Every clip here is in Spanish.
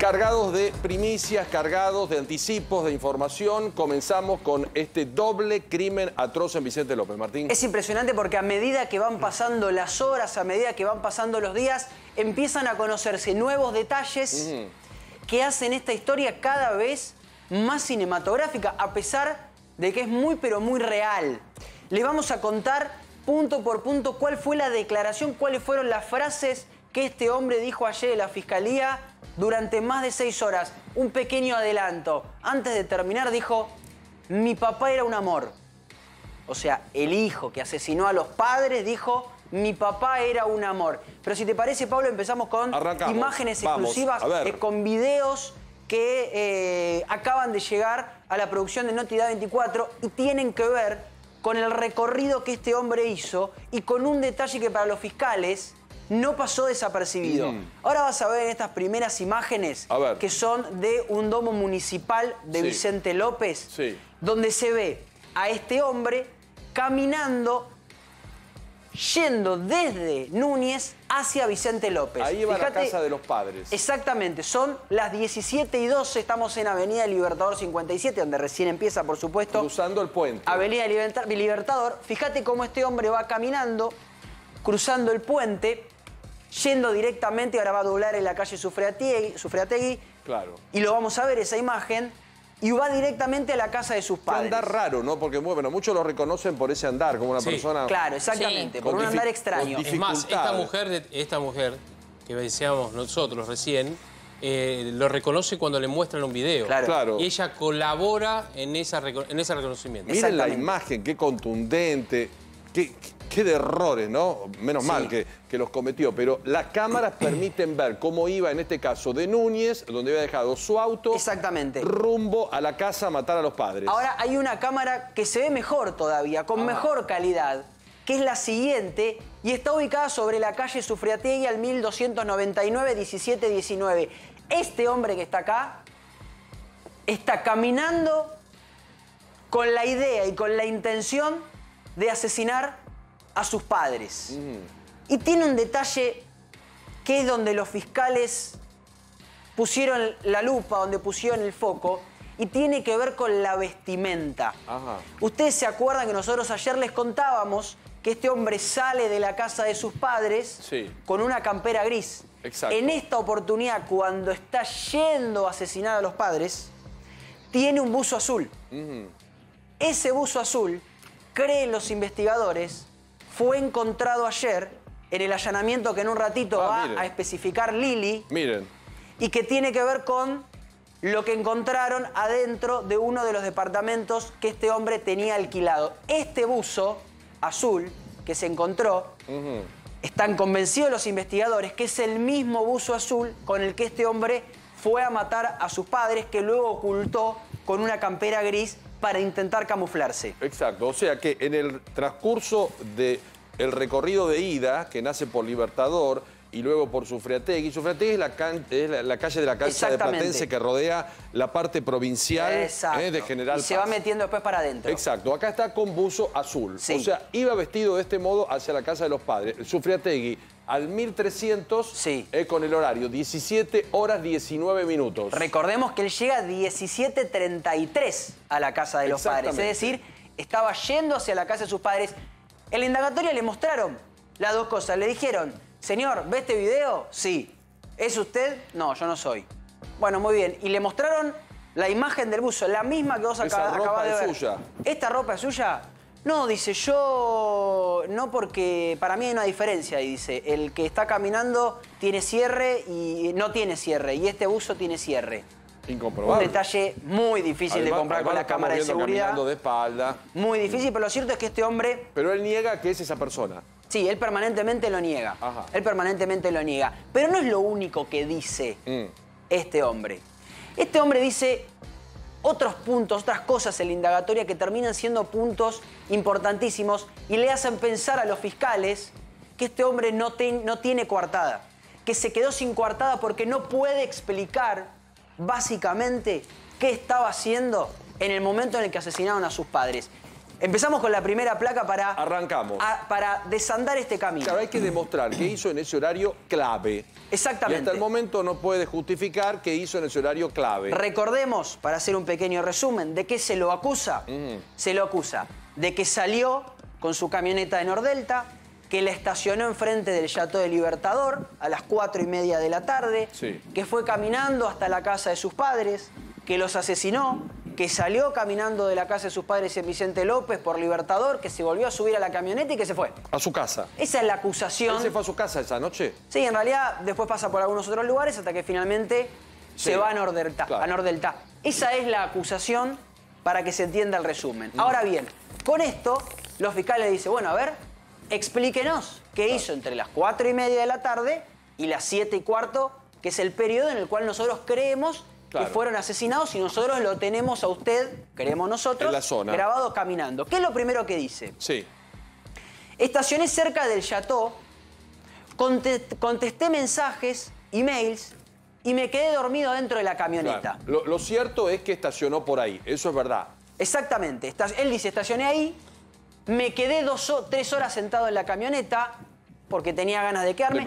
Cargados de primicias, cargados de anticipos, de información, comenzamos con este doble crimen atroz en Vicente López Martín. Es impresionante porque a medida que van pasando las horas, a medida que van pasando los días, empiezan a conocerse nuevos detalles que hacen esta historia cada vez más cinematográfica, a pesar de que es muy pero muy real. Les vamos a contar punto por punto cuál fue la declaración, cuáles fueron las frases que este hombre dijo ayer de la fiscalía durante más de seis horas. Un pequeño adelanto. Antes de terminar dijo, mi papá era un amor. O sea, el hijo que asesinó a los padres dijo, mi papá era un amor. Pero si te parece, Pablo, empezamos con imágenes exclusivas, con videos que eh, acaban de llegar a la producción de Notidad 24 y tienen que ver con el recorrido que este hombre hizo y con un detalle que para los fiscales no pasó desapercibido. Mm. Ahora vas a ver en estas primeras imágenes que son de un domo municipal de Vicente López, donde se ve a este hombre caminando yendo desde Núñez hacia Vicente López. Ahí va la casa de los padres. Exactamente, son las 17 y 12, estamos en Avenida Libertador 57, donde recién empieza, por supuesto. Cruzando el puente. Avenida Libertador. Fíjate cómo este hombre va caminando, cruzando el puente, yendo directamente, ahora va a doblar en la calle Sufreategui, claro. y lo vamos a ver esa imagen, y va directamente a la casa de sus padres. Un andar raro, ¿no? Porque muchos lo reconocen por ese andar, como una persona... Claro, exactamente, por un andar extraño. Es más, esta mujer, esta mujer que decíamos nosotros recién, eh, lo reconoce cuando le muestran un video. Claro. Y ella colabora en, esa, en ese reconocimiento. Miren la imagen, qué contundente, qué qué de errores, ¿no? Menos mal que, que los cometió, pero las cámaras permiten ver cómo iba en este caso de Núñez, donde había dejado su auto. Exactamente. Rumbo a la casa a matar a los padres. Ahora hay una cámara que se ve mejor todavía, con ah. mejor calidad, que es la siguiente y está ubicada sobre la calle Sufriategui al 1299-1719. Este hombre que está acá está caminando con la idea y con la intención de asesinar a sus padres. Y tiene un detalle que es donde los fiscales pusieron la lupa, donde pusieron el foco, y tiene que ver con la vestimenta. Ustedes se acuerdan que nosotros ayer les contábamos que este hombre sale de la casa de sus padres con una campera gris. En esta oportunidad, cuando está yendo a asesinar a los padres, tiene un buzo azul. Ese buzo azul, creen los investigadores, fue encontrado ayer en el allanamiento que en un ratito ah, va a especificar Lili. Miren. Y que tiene que ver con lo que encontraron adentro de uno de los departamentos que este hombre tenía alquilado. Este buzo azul que se encontró, están convencidos los investigadores que es el mismo buzo azul con el que este hombre fue a matar a sus padres, que luego ocultó con una campera gris para intentar camuflarse. Exacto, o sea que en el transcurso del el recorrido de ida, que nace por Libertador, y luego por Sufriategui. Sufriategui es la, la, calle de la casa de Platense que rodea la parte provincial eh, de General se va metiendo después para adentro. Exacto. Acá está con buzo azul. O sea, iba vestido de este modo hacia la casa de los padres. Sufriategui al 1300 sí. con el horario, 17 horas 19 minutos. Recordemos que él llega 17.33 a la casa de los padres, es decir, estaba yendo hacia la casa de sus padres. En la indagatoria le mostraron las dos cosas, le dijeron, señor, ¿ve este video? Sí. ¿Es usted? No, yo no soy. Bueno, muy bien. Y le mostraron la imagen del buzo, la misma que vos acabas de ver. Es suya. Esta ropa es suya, no, dice, yo no porque para mí hay una diferencia, y dice, el que está caminando tiene cierre y no tiene cierre, y este buzo tiene cierre. Incomprobable. Un detalle muy difícil de comprar con la cámara de seguridad. de espalda. Muy difícil, pero lo cierto es que este hombre... Pero él niega que es esa persona. Sí, él permanentemente lo niega. Ajá. Él permanentemente lo niega. Pero no es lo único que dice mm. este hombre. Este hombre dice, otros puntos, otras cosas en la indagatoria que terminan siendo puntos importantísimos y le hacen pensar a los fiscales que este hombre no, no tiene coartada, que se quedó sin coartada porque no puede explicar básicamente qué estaba haciendo en el momento en el que asesinaron a sus padres. Empezamos con la primera placa para... Arrancamos. para desandar este camino. Claro, hay que demostrar que hizo en ese horario clave. Y Exactamente. hasta el momento no puede justificar que hizo en ese horario clave. Recordemos, para hacer un pequeño resumen, ¿de qué se lo acusa? Se lo acusa de que salió con su camioneta de Nordelta, que la estacionó enfrente del yato de Libertador a las cuatro y media de la tarde, que fue caminando hasta la casa de sus padres, que los asesinó, que salió caminando de la casa de sus padres en Vicente López por Libertador, que se volvió a subir a la camioneta y que se fue. A su casa. Esa es la acusación. se fue a su casa esa noche? Sí, en realidad después pasa por algunos otros lugares hasta que finalmente se va a Nordelta, a Nordelta. Esa es la acusación para que se entienda el resumen. Mm. Ahora bien, con esto los fiscales dicen, bueno, a ver, explíquenos qué hizo entre las cuatro y media de la tarde y las siete y cuarto, que es el periodo en el cual nosotros creemos que fueron asesinados y nosotros lo tenemos a usted, queremos nosotros, grabado caminando. ¿Qué es lo primero que dice? Sí. Estacioné cerca del Chateau, contesté mensajes, emails y me quedé dormido dentro de la camioneta. Lo, cierto es que estacionó por ahí, eso es verdad. Exactamente. él dice, estacioné ahí, me quedé dos, tres horas sentado en la camioneta porque tenía ganas de quedarme.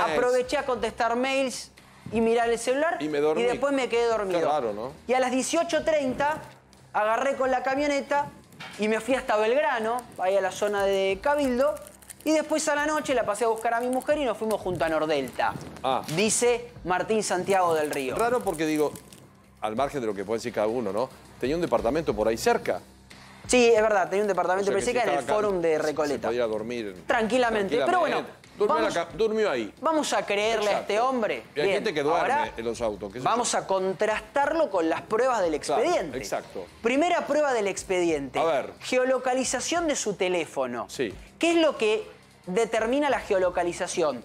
Aproveché a contestar mails, y mirar el celular. Y, después me quedé dormido. Qué ¿no? Y a las 18.30 agarré con la camioneta y me fui hasta Belgrano, ahí a la zona de Cabildo. Y después a la noche la pasé a buscar a mi mujer y nos fuimos junto a Nordelta. Ah. Dice Martín Santiago del Río. Raro porque digo, al margen de lo que puede decir cada uno, ¿no? Tenía un departamento por ahí cerca. Sí, es verdad, tenía un departamento, por cerca en el Fórum de Recoleta. Se podía dormir. tranquilamente. Pero bueno, Durmió, ahí. Vamos a creerle a este hombre. Y hay gente que duerme en los autos. vamos a contrastarlo con las pruebas del expediente. Primera prueba del expediente. A ver. Geolocalización de su teléfono. Sí. ¿Qué es lo que determina la geolocalización?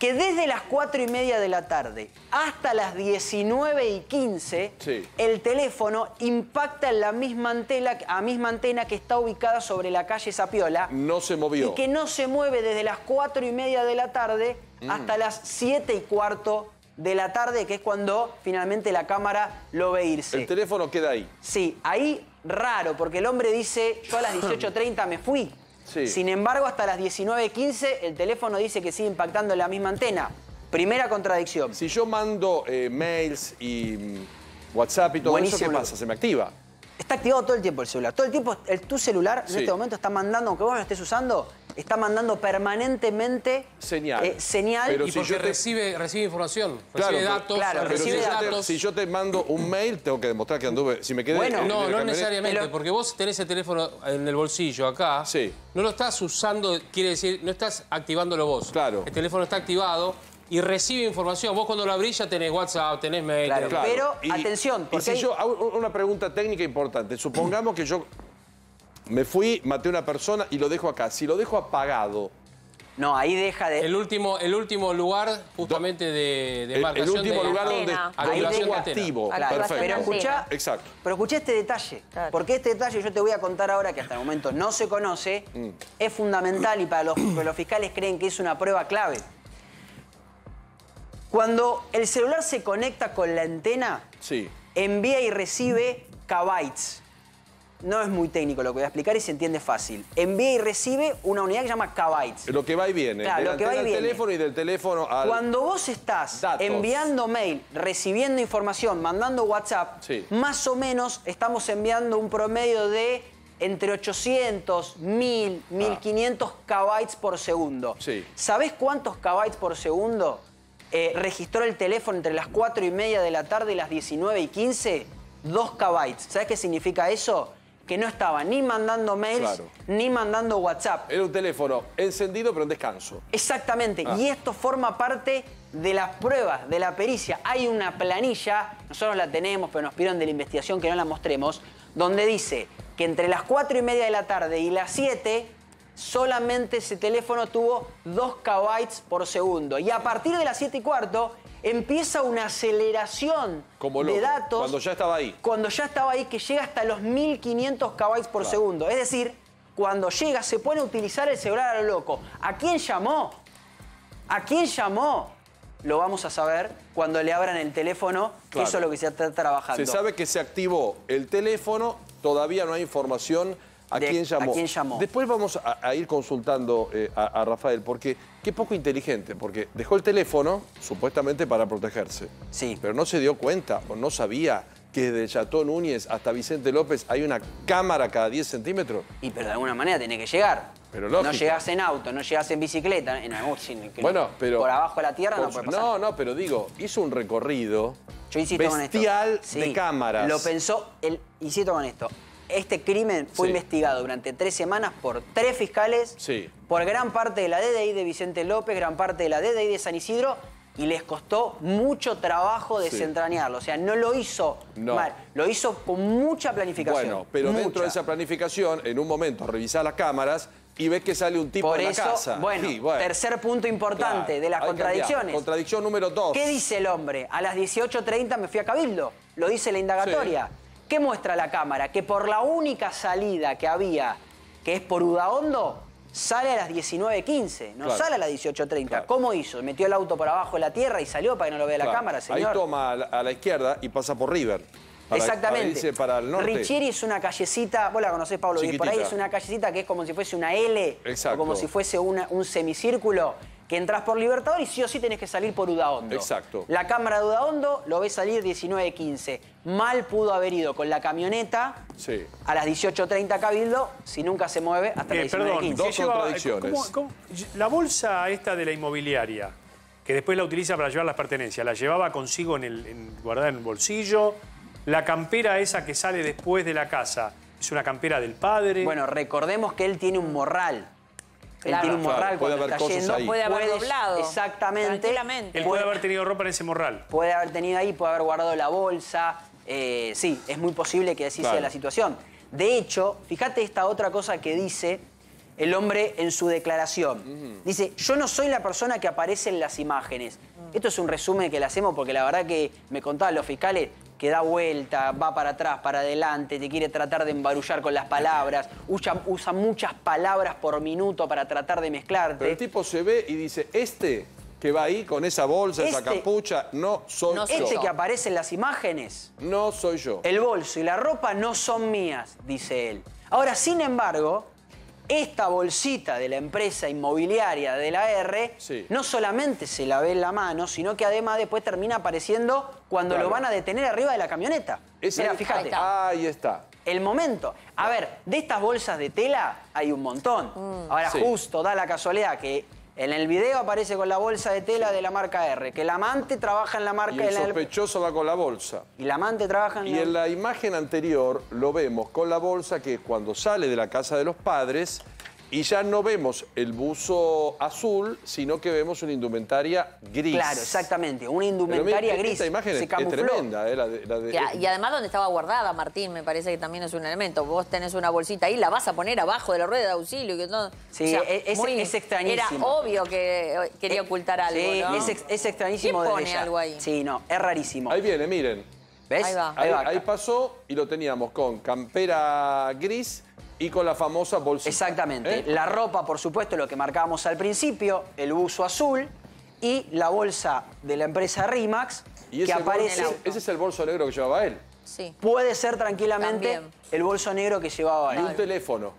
que desde las 4 y media de la tarde hasta las 19 y 15, el teléfono impacta en la misma antena, a misma antena que está ubicada sobre la calle Sapiola. No se movió. Y que no se mueve desde las 4 y media de la tarde mm. hasta las 7 y cuarto de la tarde, que es cuando finalmente la cámara lo ve irse. El teléfono queda ahí. Sí, ahí raro, porque el hombre dice, yo a las 18.30 me fui. Sin embargo, hasta las 19.15 el teléfono dice que sigue impactando en la misma antena. Primera contradicción. Si yo mando eh, mails y mm, WhatsApp y todo eso, ¿qué pasa? Se me activa. Está activado todo el tiempo el celular. Todo el tiempo tu celular en este momento está mandando, aunque vos lo estés usando, está mandando permanentemente señal. Eh, y porque recibe, recibe información, recibe datos, claro, si Yo te, mando un mail, tengo que demostrar que anduve. Si me quedé bueno, no, no necesariamente, porque vos tenés el teléfono en el bolsillo acá. Sí. No lo estás usando, quiere decir, no estás activándolo vos. Claro. El teléfono está activado y recibe información. Vos cuando lo abrís ya tenés WhatsApp, tenés mail. Claro, pero atención. Porque yo, una pregunta técnica importante. Supongamos que yo me fui, maté a una persona y lo dejo acá. Si lo dejo apagado. No, ahí deja de. El último, el último lugar justamente de, de el, último lugar donde activo. activo. Perfecto. Pero escuchá, Exacto. pero escuchá este detalle. Porque este detalle yo te voy a contar ahora que hasta el momento no se conoce, mm. es fundamental y para los, fiscales creen que es una prueba clave. Cuando el celular se conecta con la antena, sí. envía y recibe kbytes. No es muy técnico lo que voy a explicar y se entiende fácil. Envía y recibe una unidad que se llama kbytes. Lo que va y viene. teléfono y del teléfono al... Cuando vos estás enviando mail, recibiendo información, mandando WhatsApp, más o menos estamos enviando un promedio de entre 800, 1000, 1500 kbytes por segundo. Sí. ¿Sabés cuántos kbytes por segundo eh, registró el teléfono entre las 4 y media de la tarde y las 19 y 15? 2 kbytes. ¿Sabes qué significa eso? que no estaba ni mandando mails ni mandando WhatsApp. Era un teléfono encendido pero en descanso. Exactamente, ah. y esto forma parte de las pruebas, de la pericia. Hay una planilla, nosotros la tenemos, pero nos pidieron de la investigación que no la mostremos, donde dice que entre las 4 y media de la tarde y las 7 solamente ese teléfono tuvo 2 kbytes por segundo. Y a partir de las 7 y cuarto empieza una aceleración de datos. Cuando ya estaba ahí. Cuando ya estaba ahí, que llega hasta los 1500 kb por segundo. Es decir, cuando llega se pone a utilizar el celular a lo loco. ¿A quién llamó? ¿A quién llamó? Lo vamos a saber cuando le abran el teléfono, que eso es lo que se está trabajando. Se sabe que se activó el teléfono, todavía no hay información ¿A, quién llamó? Después vamos a, ir consultando eh, a, Rafael, porque qué poco inteligente, porque dejó el teléfono supuestamente para protegerse. Sí. Pero no se dio cuenta o no sabía que desde Chatón Núñez hasta Vicente López hay una cámara cada 10 centímetros. Y pero de alguna manera tiene que llegar. Pero No llegás en auto, no llegás en bicicleta, en algún bueno, pero, por abajo de la tierra no puede pasar. No, no, pero digo, hizo un recorrido bestial de cámaras. Lo pensó, el, insisto con esto, este crimen fue investigado durante tres semanas por tres fiscales, por gran parte de la DDI de Vicente López, gran parte de la DDI de San Isidro, y les costó mucho trabajo desentrañarlo. O sea, no lo hizo mal, lo hizo con mucha planificación. Bueno, pero dentro de esa planificación, en un momento, revisar las cámaras, y ves que sale un tipo de la casa. Bueno, bueno, tercer punto importante de las contradicciones. Contradicción número dos. ¿Qué dice el hombre? A las 18.30 me fui a Cabildo. Lo dice la indagatoria. ¿Qué muestra la cámara? Que por la única salida que había, que es por Udaondo, sale a las 19.15, no sale a las 18.30. ¿Cómo hizo? Metió el auto por abajo de la tierra y salió para que no lo vea la cámara, señor. Ahí toma a la izquierda y pasa por River. Exactamente. Para el norte. Richieri es una callecita, vos la conocés, Pablo, y por ahí es una callecita que es como si fuese una L, como si fuese un semicírculo que entras por Libertador y sí o sí tenés que salir por Udaondo. Exacto. La cámara de Udaondo lo ve salir 19.15. Mal pudo haber ido con la camioneta a las 18.30 Cabildo, si nunca se mueve hasta eh, las 19.15. Dos contradicciones. La bolsa esta de la inmobiliaria, que después la utiliza para llevar las pertenencias, la llevaba consigo en el, en, guardada en el bolsillo. La campera esa que sale después de la casa, ¿es una campera del padre? Bueno, recordemos que él tiene un morral. Él tiene un morral puede haber cosas Ahí. Puede haber doblado. Exactamente. Él puede, haber tenido ropa en ese morral. Puede haber tenido ahí, puede haber guardado la bolsa. Eh, sí, es muy posible que así sea la situación. De hecho, fíjate esta otra cosa que dice el hombre en su declaración. Dice, yo no soy la persona que aparece en las imágenes. Mm. Esto es un resumen que le hacemos porque la verdad que me contaban los fiscales, que da vuelta, va para atrás, para adelante, te quiere tratar de embarullar con las palabras, usa, muchas palabras por minuto para tratar de mezclarte. Pero el tipo se ve y dice, este que va ahí con esa bolsa, esa este capucha, no soy no yo. Este que aparece en las imágenes. No soy yo. El bolso y la ropa no son mías, dice él. Ahora, sin embargo, esta bolsita de la empresa inmobiliaria de la R no solamente se la ve en la mano, sino que además después termina apareciendo cuando lo van a detener arriba de la camioneta. Mira, fíjate. Ahí está. El momento. A ver, de estas bolsas de tela hay un montón. Mm. Ahora, justo da la casualidad que en el video aparece con la bolsa de tela de la marca R, que el amante trabaja en la marca... Y el sospechoso va con la bolsa. Y el amante trabaja en la... Y en la imagen anterior lo vemos con la bolsa, que es cuando sale de la casa de los padres y ya no vemos el buzo azul, sino que vemos una indumentaria gris. Claro, exactamente, una indumentaria gris. Esta imagen es, tremenda. Eh, y, además donde estaba guardada, Martín, me parece que también es un elemento. Vos tenés una bolsita ahí, la vas a poner abajo de la rueda de auxilio. Que todo sí, e-, es, extrañísimo. Era obvio que eh, quería eh, ocultar algo, Sí, es, es, extrañísimo ¿Quién algo ahí? Sí, no, es rarísimo. Ahí viene, miren. ¿Ves? Ahí va. ahí pasó y lo teníamos con campera gris y con la famosa bolsa. Exactamente. ¿Eh? La ropa, por supuesto, lo que marcábamos al principio, el buzo azul y la bolsa de la empresa Rimax que aparece... ese es el bolso negro que llevaba él. Sí. Puede ser tranquilamente el bolso negro que llevaba él. Y un teléfono.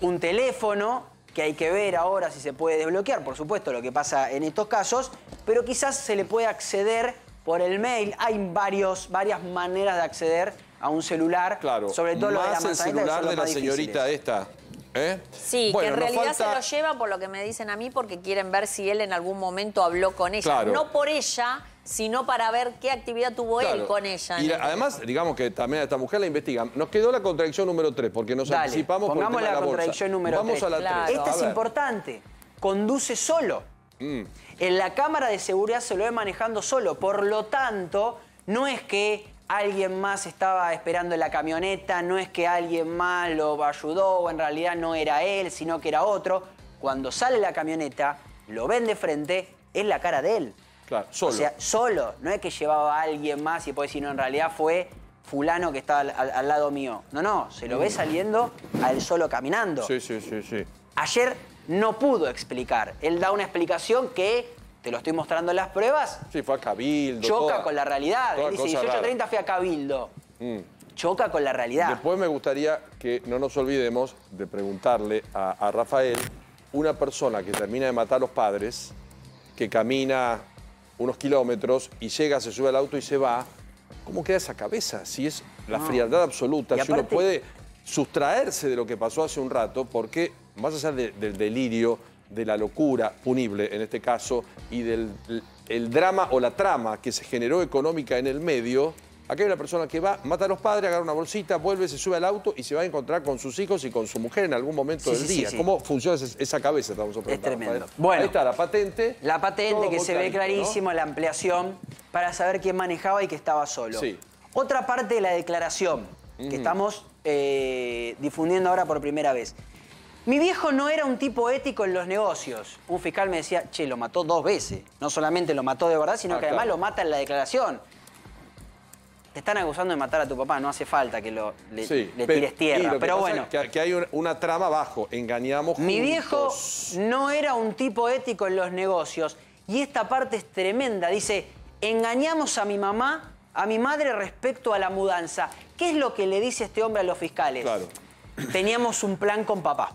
Un teléfono que hay que ver ahora si se puede desbloquear, por supuesto, lo que pasa en estos casos, pero quizás se le puede acceder por el mail. Hay varios, varias maneras de acceder a un celular. Claro. Sobre todo lo de la el celular de, la señorita esta. ¿eh? Sí, que en realidad se lo lleva por lo que me dicen a mí, porque quieren ver si él en algún momento habló con ella. No por ella, sino para ver qué actividad tuvo él con ella. Y este además, digamos que también a esta mujer la investigan. Nos quedó la contradicción número 3, porque nos anticipamos por la, contradicción número Vamos 3. A la Esta es importante. Conduce solo. Mm. En la cámara de seguridad se lo ve manejando solo. Por lo tanto, no es que alguien más estaba esperando en la camioneta, no es que alguien más lo ayudó o en realidad no era él, sino que era otro. Cuando sale la camioneta, lo ven de frente, es la cara de él. Claro, solo. O sea, solo. No es que llevaba a alguien más y puede decir, no, en realidad fue fulano que estaba al, lado mío. No, no, se lo ve saliendo a él solo caminando. Sí, sí, sí, sí. Ayer no pudo explicar. Él da una explicación que te lo estoy mostrando en las pruebas. Sí, fue a Cabildo. Choca con la realidad. dice 18.30 fui a Cabildo. Mm. Choca con la realidad. Después me gustaría que no nos olvidemos de preguntarle a, Rafael, una persona que termina de matar a los padres, que camina unos kilómetros y llega, se sube al auto y se va, ¿cómo queda esa cabeza? Si es la frialdad absoluta, si uno puede sustraerse de lo que pasó hace un rato, porque más allá del delirio, de la locura punible en este caso y del drama o la trama que se generó económica en el medio, Acá hay una persona que va, mata a los padres, agarra una bolsita, vuelve, se sube al auto y se va a encontrar con sus hijos y con su mujer en algún momento del día. ¿Cómo funciona esa cabeza? Estamos es tremendo. Bueno, Ahí está la patente. La patente que se ve clarísimo, la ampliación, para saber quién manejaba y que estaba solo. Otra parte de la declaración, que estamos eh, difundiendo ahora por primera vez. Mi viejo no era un tipo ético en los negocios. Un fiscal me decía, che, lo mató dos veces. No solamente lo mató de verdad, sino ah, que además lo mata en la declaración. Te están acusando de matar a tu papá, no hace falta que lo, le, tires tierra. Pero, bueno. que, hay una trama abajo, engañamos. Mi viejo no era un tipo ético en los negocios. Y esta parte es tremenda. Dice, engañamos a mi mamá, a mi madre respecto a la mudanza. ¿Qué es lo que le dice este hombre a los fiscales? Claro. Teníamos un plan con papá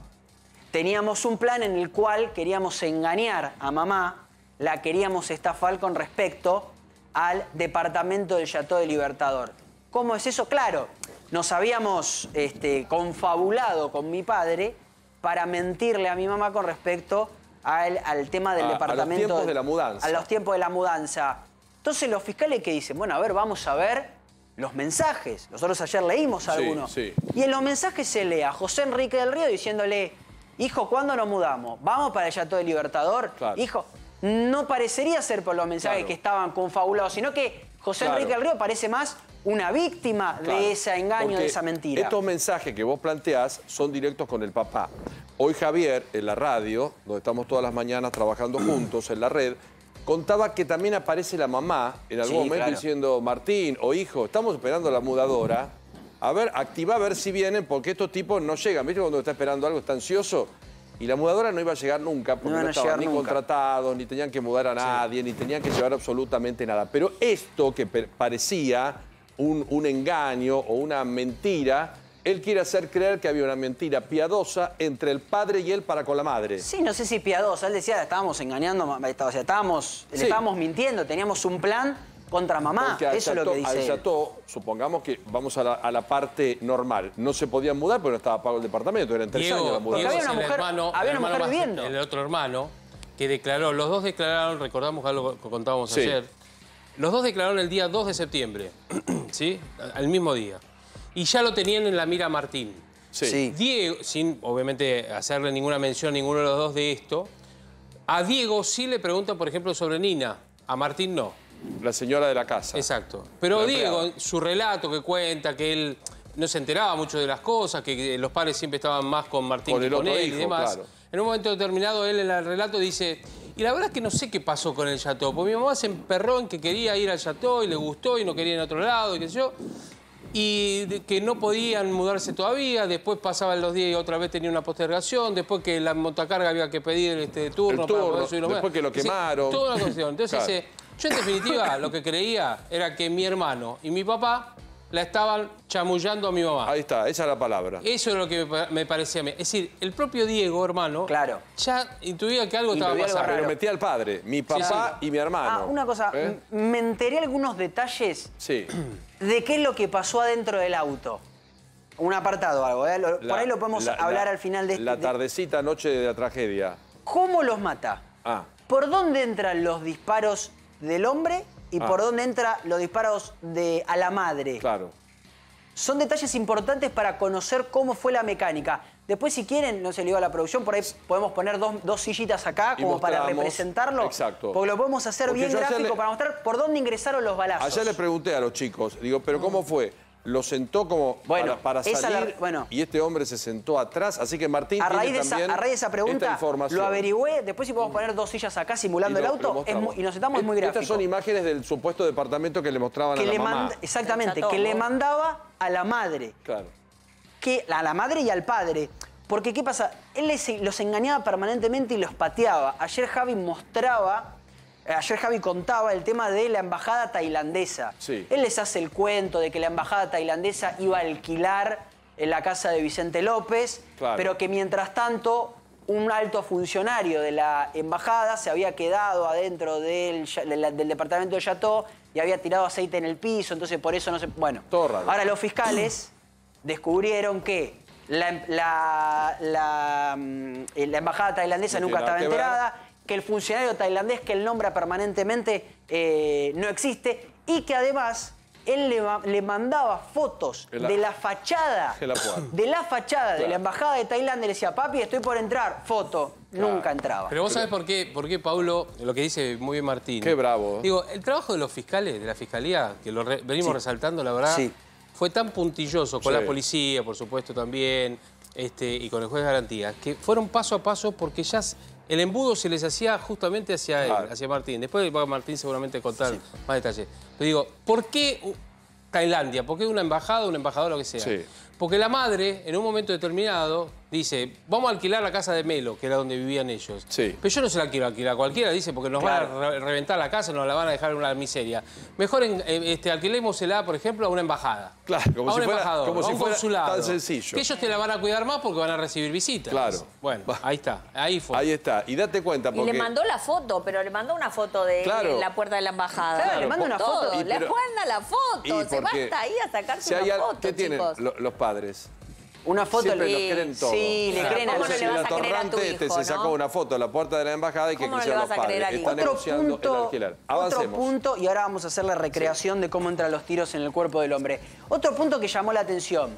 teníamos un plan en el cual queríamos engañar a mamá, la queríamos estafar con respecto al departamento del Yató de Libertador. ¿Cómo es eso? Claro, nos habíamos este, confabulado con mi padre para mentirle a mi mamá con respecto al, tema del departamento. Ah, a los tiempos de la mudanza. A los tiempos de la mudanza. Entonces los fiscales que dicen, bueno, a ver, vamos a ver los mensajes. Nosotros ayer leímos algunos. Y en los mensajes se lee a José Enrique del Río diciéndole, hijo, ¿cuándo nos mudamos? ¿Vamos para allá todo el Libertador? Hijo, no parecería ser por los mensajes que estaban confabulados, sino que José Enrique del parece más una víctima de ese engaño, de esa mentira. Estos mensajes que vos planteás son directos con el papá. Hoy Javier, en la radio, donde estamos todas las mañanas trabajando juntos en la red, contaba que también aparece la mamá en algún momento diciendo, Martín o hijo, estamos esperando la mudadora a ver, activa a ver si vienen, porque estos tipos no llegan. ¿Viste cuando está esperando algo, está ansioso? Y la mudadora no iba a llegar nunca, porque no, estaban ni contratado contratados, ni tenían que mudar a nadie, ni tenían que llevar absolutamente nada. Pero esto que parecía un, engaño o una mentira, él quiere hacer creer que había una mentira piadosa entre el padre y él para con la madre. Sí, no sé si piadosa. Él decía, estábamos engañando, estábamos, le estábamos mintiendo, teníamos un plan contra mamá. Eso es lo que dice. Chateau, supongamos que vamos a la, parte normal. No se podían mudar porque no estaba pago el departamento, eran tres años la había una mujer, hermano, viviendo. El otro hermano que declaró, los dos declararon, recordamos algo que contábamos ayer, los dos declararon el día 2 de septiembre, ¿sí? Al mismo día. Y ya lo tenían en la mira Martín. Sí. Diego, sin obviamente hacerle ninguna mención a ninguno de los dos de esto, a Diego sí le pregunta por ejemplo, sobre Nina, a Martín no la señora de la casa. Exacto. Pero Diego, su relato que cuenta, que él no se enteraba mucho de las cosas, que los padres siempre estaban más con Martín él y demás. En un momento determinado, él en el relato dice, y la verdad es que no sé qué pasó con el Chateau, porque mi mamá se emperró en que quería ir al Chateau y le gustó y no quería ir a otro lado y qué sé yo. Y que no podían mudarse todavía, después pasaban los días y otra vez tenía una postergación, después que la montacarga había que pedir este turno, el Después que lo quemaron. toda la cuestión. Entonces Yo en definitiva lo que creía era que mi hermano y mi papá la estaban chamullando a mi mamá. Ahí está, esa es la palabra. Eso es lo que me, parecía a mí. Es decir, el propio Diego, hermano, claro. ya intuía que algo estaba pasando. Pero metí al padre, mi papá y mi hermano. Ah, una cosa, ¿Eh? me enteré algunos detalles sí. de qué es lo que pasó adentro del auto. Un apartado o algo, ¿eh? por ahí lo podemos hablar al final de este- La tardecita, noche de la tragedia. ¿Cómo los mata? Ah. ¿Por dónde entran los disparos del hombre y ah. por dónde entran los disparos de, a la madre. Claro. Son detalles importantes para conocer cómo fue la mecánica. Después, si quieren, no se sé, le a la producción, por ahí podemos poner dos, sillitas acá como para representarlo. Exacto. Porque lo podemos hacer bien gráfico para mostrar por dónde ingresaron los balazos. Ayer le pregunté a los chicos, digo, pero ¿cómo fue? lo sentó como bueno, para, salir bueno. y este hombre se sentó atrás. Así que Martín a raíz de esa, pregunta lo averigüé. Después si podemos poner dos sillas acá simulando el auto y nos sentamos muy gráfico. Estas son imágenes del supuesto departamento que le mostraban a la le Exactamente, que le mandaba a la madre. Claro. Que, a la madre y al padre. Porque, ¿qué pasa? Él los engañaba permanentemente y los pateaba. Ayer Javi mostraba eh, ayer Javi contaba el tema de la embajada tailandesa. Él les hace el cuento de que la embajada tailandesa iba a alquilar en eh, la casa de Vicente López, pero que mientras tanto un alto funcionario de la embajada se había quedado adentro del, departamento de Yató y había tirado aceite en el piso, entonces por eso no se... Bueno, ahora los fiscales descubrieron que la, la mm, eh, embajada tailandesa nunca estaba enterada, que el funcionario tailandés que él nombra permanentemente eh, no existe y que además él le, mandaba fotos de la fachada, de la fachada de la embajada de Tailandia. Le decía, papi, estoy por entrar, foto. Nunca entraba. Pero vos sabés por qué, por qué, Paulo, lo que dice muy bien Martín. Qué bravo. Digo, el trabajo de los fiscales, de la fiscalía, que lo venimos resaltando, la verdad, fue tan puntilloso con la policía, por supuesto, también, este, y con el juez de garantías, que fueron paso a paso porque ya el embudo se les hacía justamente hacia él, hacia Martín. Después va Martín seguramente a contar más detalles. Le digo, ¿por qué Tailandia? ¿Por qué una embajada, un embajador, lo que sea? Porque la madre, en un momento determinado, dice, vamos a alquilar la casa de Melo, que era donde vivían ellos. Sí. Pero yo no se la quiero alquilar cualquiera, dice, porque nos van a reventar la casa, nos la van a dejar en una miseria. Mejor eh, este, alquilémosela, por ejemplo, a una embajada. Claro, como si fuera, como si fuera consulado. Tan sencillo. Que ellos te la van a cuidar más porque van a recibir visitas. Claro. Bueno, ahí está, ahí fue. Ahí está, y date cuenta porque... Y le mandó la foto, pero le mandó una foto de la puerta de la embajada. Claro, le mandó una foto. Le manda la foto, se va hasta ahí a sacarse una foto, ¿Qué tienen los padres? Una foto Siempre le... creen todo. Sí, le creen a los a el atorrante este se sacó una foto a la puerta de la embajada y que quisieron los padres. Están negociando el alquiler. Avancemos. Otro punto, y ahora vamos a hacer la recreación de cómo entran los tiros en el cuerpo del hombre. Otro punto que llamó la atención.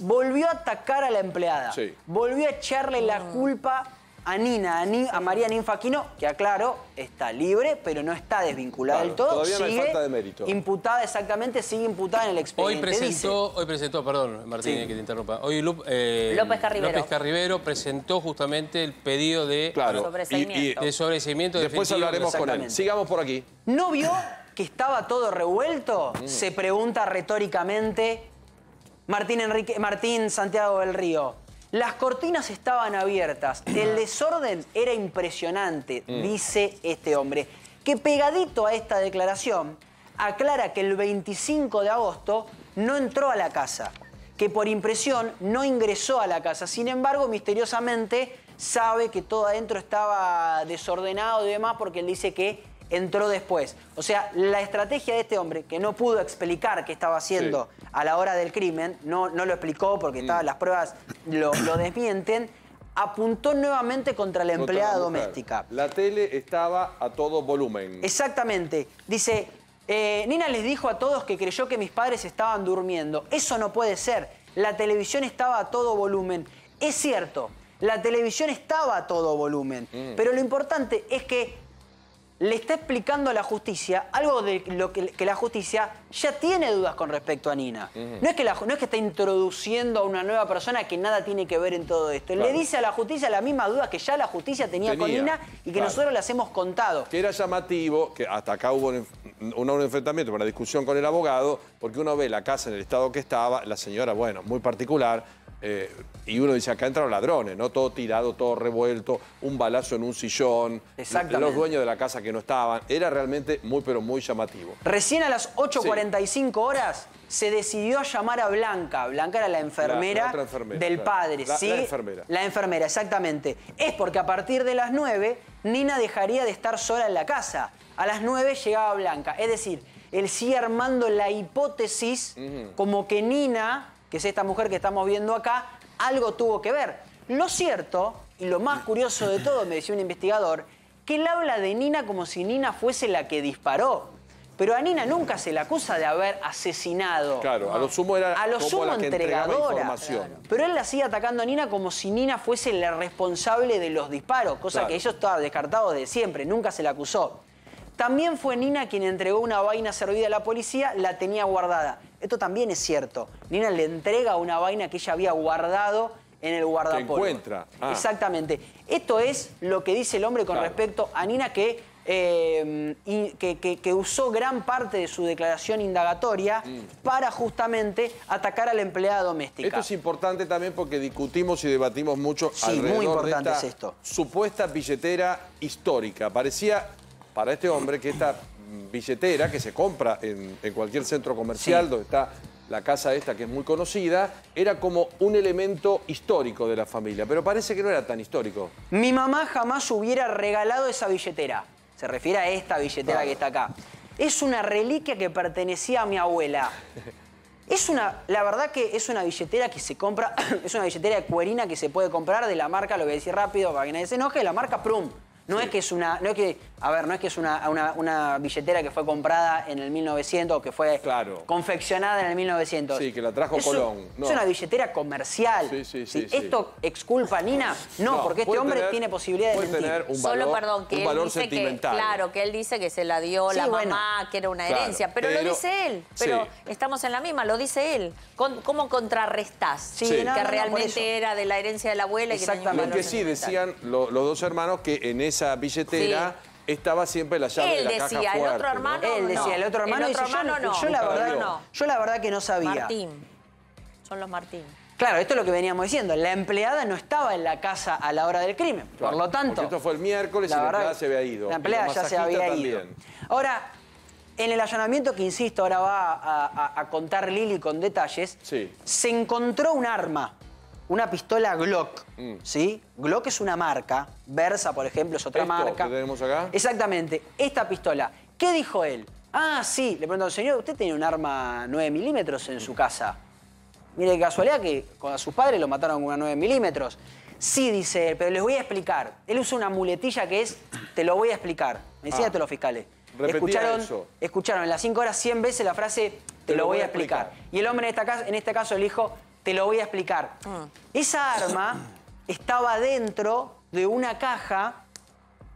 Volvió a atacar a la empleada. Volvió a echarle la mm. culpa a Nina, a, María a María Ninfaquino, que aclaro, está libre, pero no está desvinculada del todo. Todavía sigue no hay falta de mérito. Imputada exactamente, sigue imputada en el expediente. Hoy presentó, hoy presentó perdón, Martín, hay que te interrumpa. Hoy eh, López Carribero. López presentó justamente el pedido de, claro, sobreseimiento. Después hablaremos con él. Sigamos por aquí. ¿No vio que estaba todo revuelto? Mm. Se pregunta retóricamente Martín, Enrique, Martín Santiago del Río. Las cortinas estaban abiertas, el desorden era impresionante, mm. dice este hombre, que pegadito a esta declaración aclara que el 25 de agosto no entró a la casa, que por impresión no ingresó a la casa. Sin embargo, misteriosamente sabe que todo adentro estaba desordenado y demás porque él dice que entró después. O sea, la estrategia de este hombre, que no pudo explicar qué estaba haciendo a la hora del crimen, no, no lo explicó porque mm. las pruebas lo, desmienten, apuntó nuevamente contra la empleada doméstica. La tele estaba a todo volumen. Exactamente. Dice, eh, Nina les dijo a todos que creyó que mis padres estaban durmiendo. Eso no puede ser. La televisión estaba a todo volumen. Es cierto, la televisión estaba a todo volumen. Mm. Pero lo importante es que le está explicando a la justicia algo de lo que, la justicia ya tiene dudas con respecto a Nina. no, es que que está introduciendo a una nueva persona que nada tiene que ver en todo esto. Le dice a la justicia las mismas dudas que ya la justicia tenía, con Nina y que nosotros las hemos contado. Que era llamativo, que hasta acá hubo un, un enfrentamiento, una discusión con el abogado, porque uno ve la casa en el estado que estaba, la señora, bueno, muy particular, eh, y uno dice, acá entraron ladrones, ¿no? Todo tirado, todo revuelto, un balazo en un sillón, los dueños de la casa que no estaban. Era realmente muy, pero muy llamativo. Recién a las 8.45 horas se decidió llamar a Blanca. Blanca era la enfermera, del padre, ¿sí? La enfermera. La enfermera, exactamente. Es porque a partir de las 9, Nina dejaría de estar sola en la casa. A las 9 llegaba Blanca. Es decir, él sigue armando la hipótesis como que Nina que es esta mujer que estamos viendo acá, algo tuvo que ver. Lo cierto, y lo más curioso de todo, me decía un investigador, que él habla de Nina como si Nina fuese la que disparó. Pero a Nina nunca se la acusa de haber asesinado. Claro, a lo sumo era entregadora. Pero él la sigue atacando a Nina como si Nina fuese la responsable de los disparos, cosa que ellos estaban descartados de siempre, nunca se la acusó. También fue Nina quien entregó una vaina servida a la policía, la tenía guardada. Esto también es cierto. Nina le entrega una vaina que ella había guardado en el guardapolvo. Que encuentra. Ah. Exactamente. Esto es lo que dice el hombre con respecto a Nina eh, que, que, usó gran parte de su declaración indagatoria mm. para justamente atacar a la empleada doméstica. Esto es importante también porque discutimos y debatimos mucho sí, alrededor muy importante es esto. supuesta billetera histórica. Parecía para este hombre que esta billetera que se compra en, cualquier centro comercial donde está la casa esta que es muy conocida, era como un elemento histórico de la familia, pero parece que no era tan histórico. Mi mamá jamás hubiera regalado esa billetera. Se refiere a esta billetera que está acá. Es una reliquia que pertenecía a mi abuela. Es una, la verdad que es una billetera que se compra, es una billetera de cuerina que se puede comprar de la marca, lo voy a decir rápido para que nadie se enoje, de la marca Prum. No es que es una, no es que a ver, no es que es una, billetera que fue comprada en el 1900 o que fue confeccionada en el 1900. Sí, que la trajo Colón. Es una billetera comercial. Sí, sí, sí. ¿Esto exculpa a Nina? No, porque este hombre tiene posibilidad de Tener un valor, perdón, que sentimental. claro, que él dice que se la dio la mamá, que era una herencia. pero, lo dice él. Pero estamos en la misma, lo dice él. ¿Cómo contrarrestás que realmente era de la herencia de la abuela? Y que Exactamente. Lo sí decían los dos hermanos que en esa billetera estaba siempre la llave de la decía, el otro hermano Él decía, el otro hermano, yo, no. Yo la, verdad, yo la verdad que no sabía. Martín. Son los Martín. Claro, esto es lo que veníamos diciendo. La empleada no estaba en la casa a la hora del crimen. por lo tanto... esto fue el miércoles y la empleada se había ido. La empleada ya se había ido. Ahora, en el allanamiento que, insisto, ahora va a, contar Lili con detalles, se encontró un arma una pistola Glock, mm. ¿sí? Glock es una marca, Versa, por ejemplo, es otra marca. que tenemos acá? Exactamente, esta pistola. ¿Qué dijo él? Ah, sí, le preguntó, señor, ¿usted tiene un arma 9 milímetros en su casa? Mire, casualidad que a sus padres lo mataron con una 9 milímetros. Sí, dice él, pero les voy a explicar. Él usa una muletilla que es, te lo voy a explicar. decía ah, los fiscales. Escucharon, escucharon en las 5 horas 100 veces la frase, te, lo, voy, a explicar. Y el hombre en, esta, en este caso, el hijo, te lo voy a explicar. Mm. Esa arma estaba dentro de una caja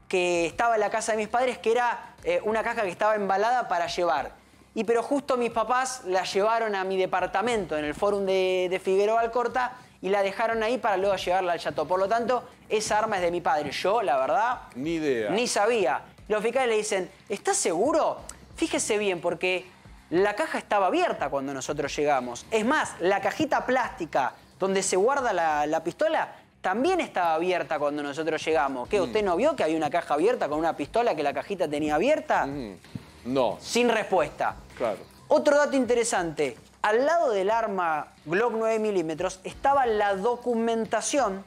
que estaba en la casa de mis padres, que era eh, una caja que estaba embalada para llevar. Y pero justo mis papás la llevaron a mi departamento, en el fórum de, Figueroa Alcorta, y la dejaron ahí para luego llevarla al chateau. Por lo tanto, esa arma es de mi padre. Yo, la verdad, ni idea. Ni sabía. Los fiscales le dicen, ¿estás seguro? Fíjese bien, porque la caja estaba abierta cuando nosotros llegamos. Es más, la cajita plástica donde se guarda la, pistola también estaba abierta cuando nosotros llegamos. ¿Qué? ¿Usted mm. no vio que hay una caja abierta con una pistola que la cajita tenía abierta? Mm. No. Sin respuesta. Claro. Otro dato interesante. Al lado del arma Glock 9 milímetros estaba la documentación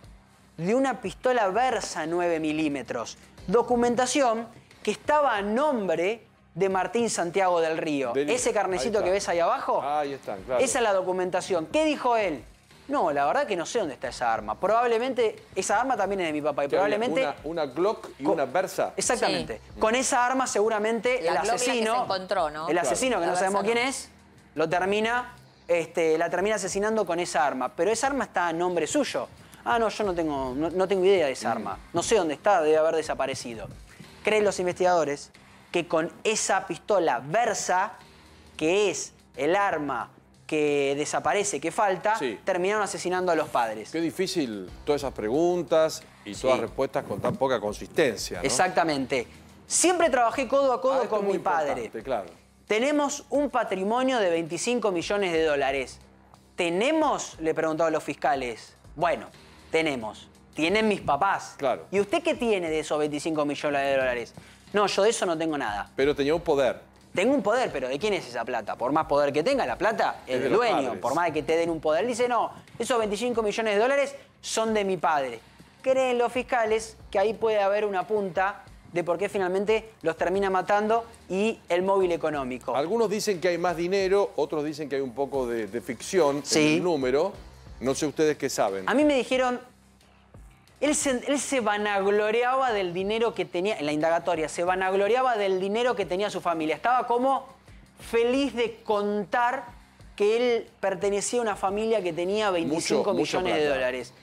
de una pistola Versa 9 milímetros. Documentación que estaba a nombre de Martín Santiago del Río. Ese carnecito que ves ahí abajo, ahí están, claro. esa es la documentación. ¿Qué dijo él? No, la verdad que no sé dónde está esa arma. Probablemente, esa arma también es de mi papá y probablemente... Una, Glock y una Versa. Exactamente. Con esa arma seguramente el asesino... El asesino, que no sabemos quién es, lo termina, este, la termina asesinando con esa arma. Pero esa arma está a nombre suyo. Ah, no, yo no tengo, no, tengo idea de esa mm. arma. No sé dónde está, debe haber desaparecido. Creen los investigadores que con esa pistola Versa, que es el arma que desaparece, que falta, terminaron asesinando a los padres. Qué difícil todas esas preguntas y todas las respuestas con tan poca consistencia. Exactamente. Siempre trabajé codo a codo ah, con mi padre. Claro. Tenemos un patrimonio de 25 millones de dólares. ¿Tenemos? Le a los fiscales. Bueno, tenemos. Tienen mis papás. Claro. ¿Y usted qué tiene de esos 25 millones de dólares? No, yo de eso no tengo nada. Pero tenía un poder. Tengo un poder, pero ¿de quién es esa plata? Por más poder que tenga la plata, el dueño, por más que te den un poder, dice, no, esos 25 millones de dólares son de mi padre. Creen los fiscales que ahí puede haber una punta de por qué finalmente los termina matando y el móvil económico. Algunos dicen que hay más dinero, otros dicen que hay un poco de, ficción en el número. No sé ustedes qué saben. A mí me dijeron él se, vanagloriaba del dinero que tenía, en la indagatoria, se vanagloriaba del dinero que tenía su familia. Estaba como feliz de contar que él pertenecía a una familia que tenía 25 millones de dólares.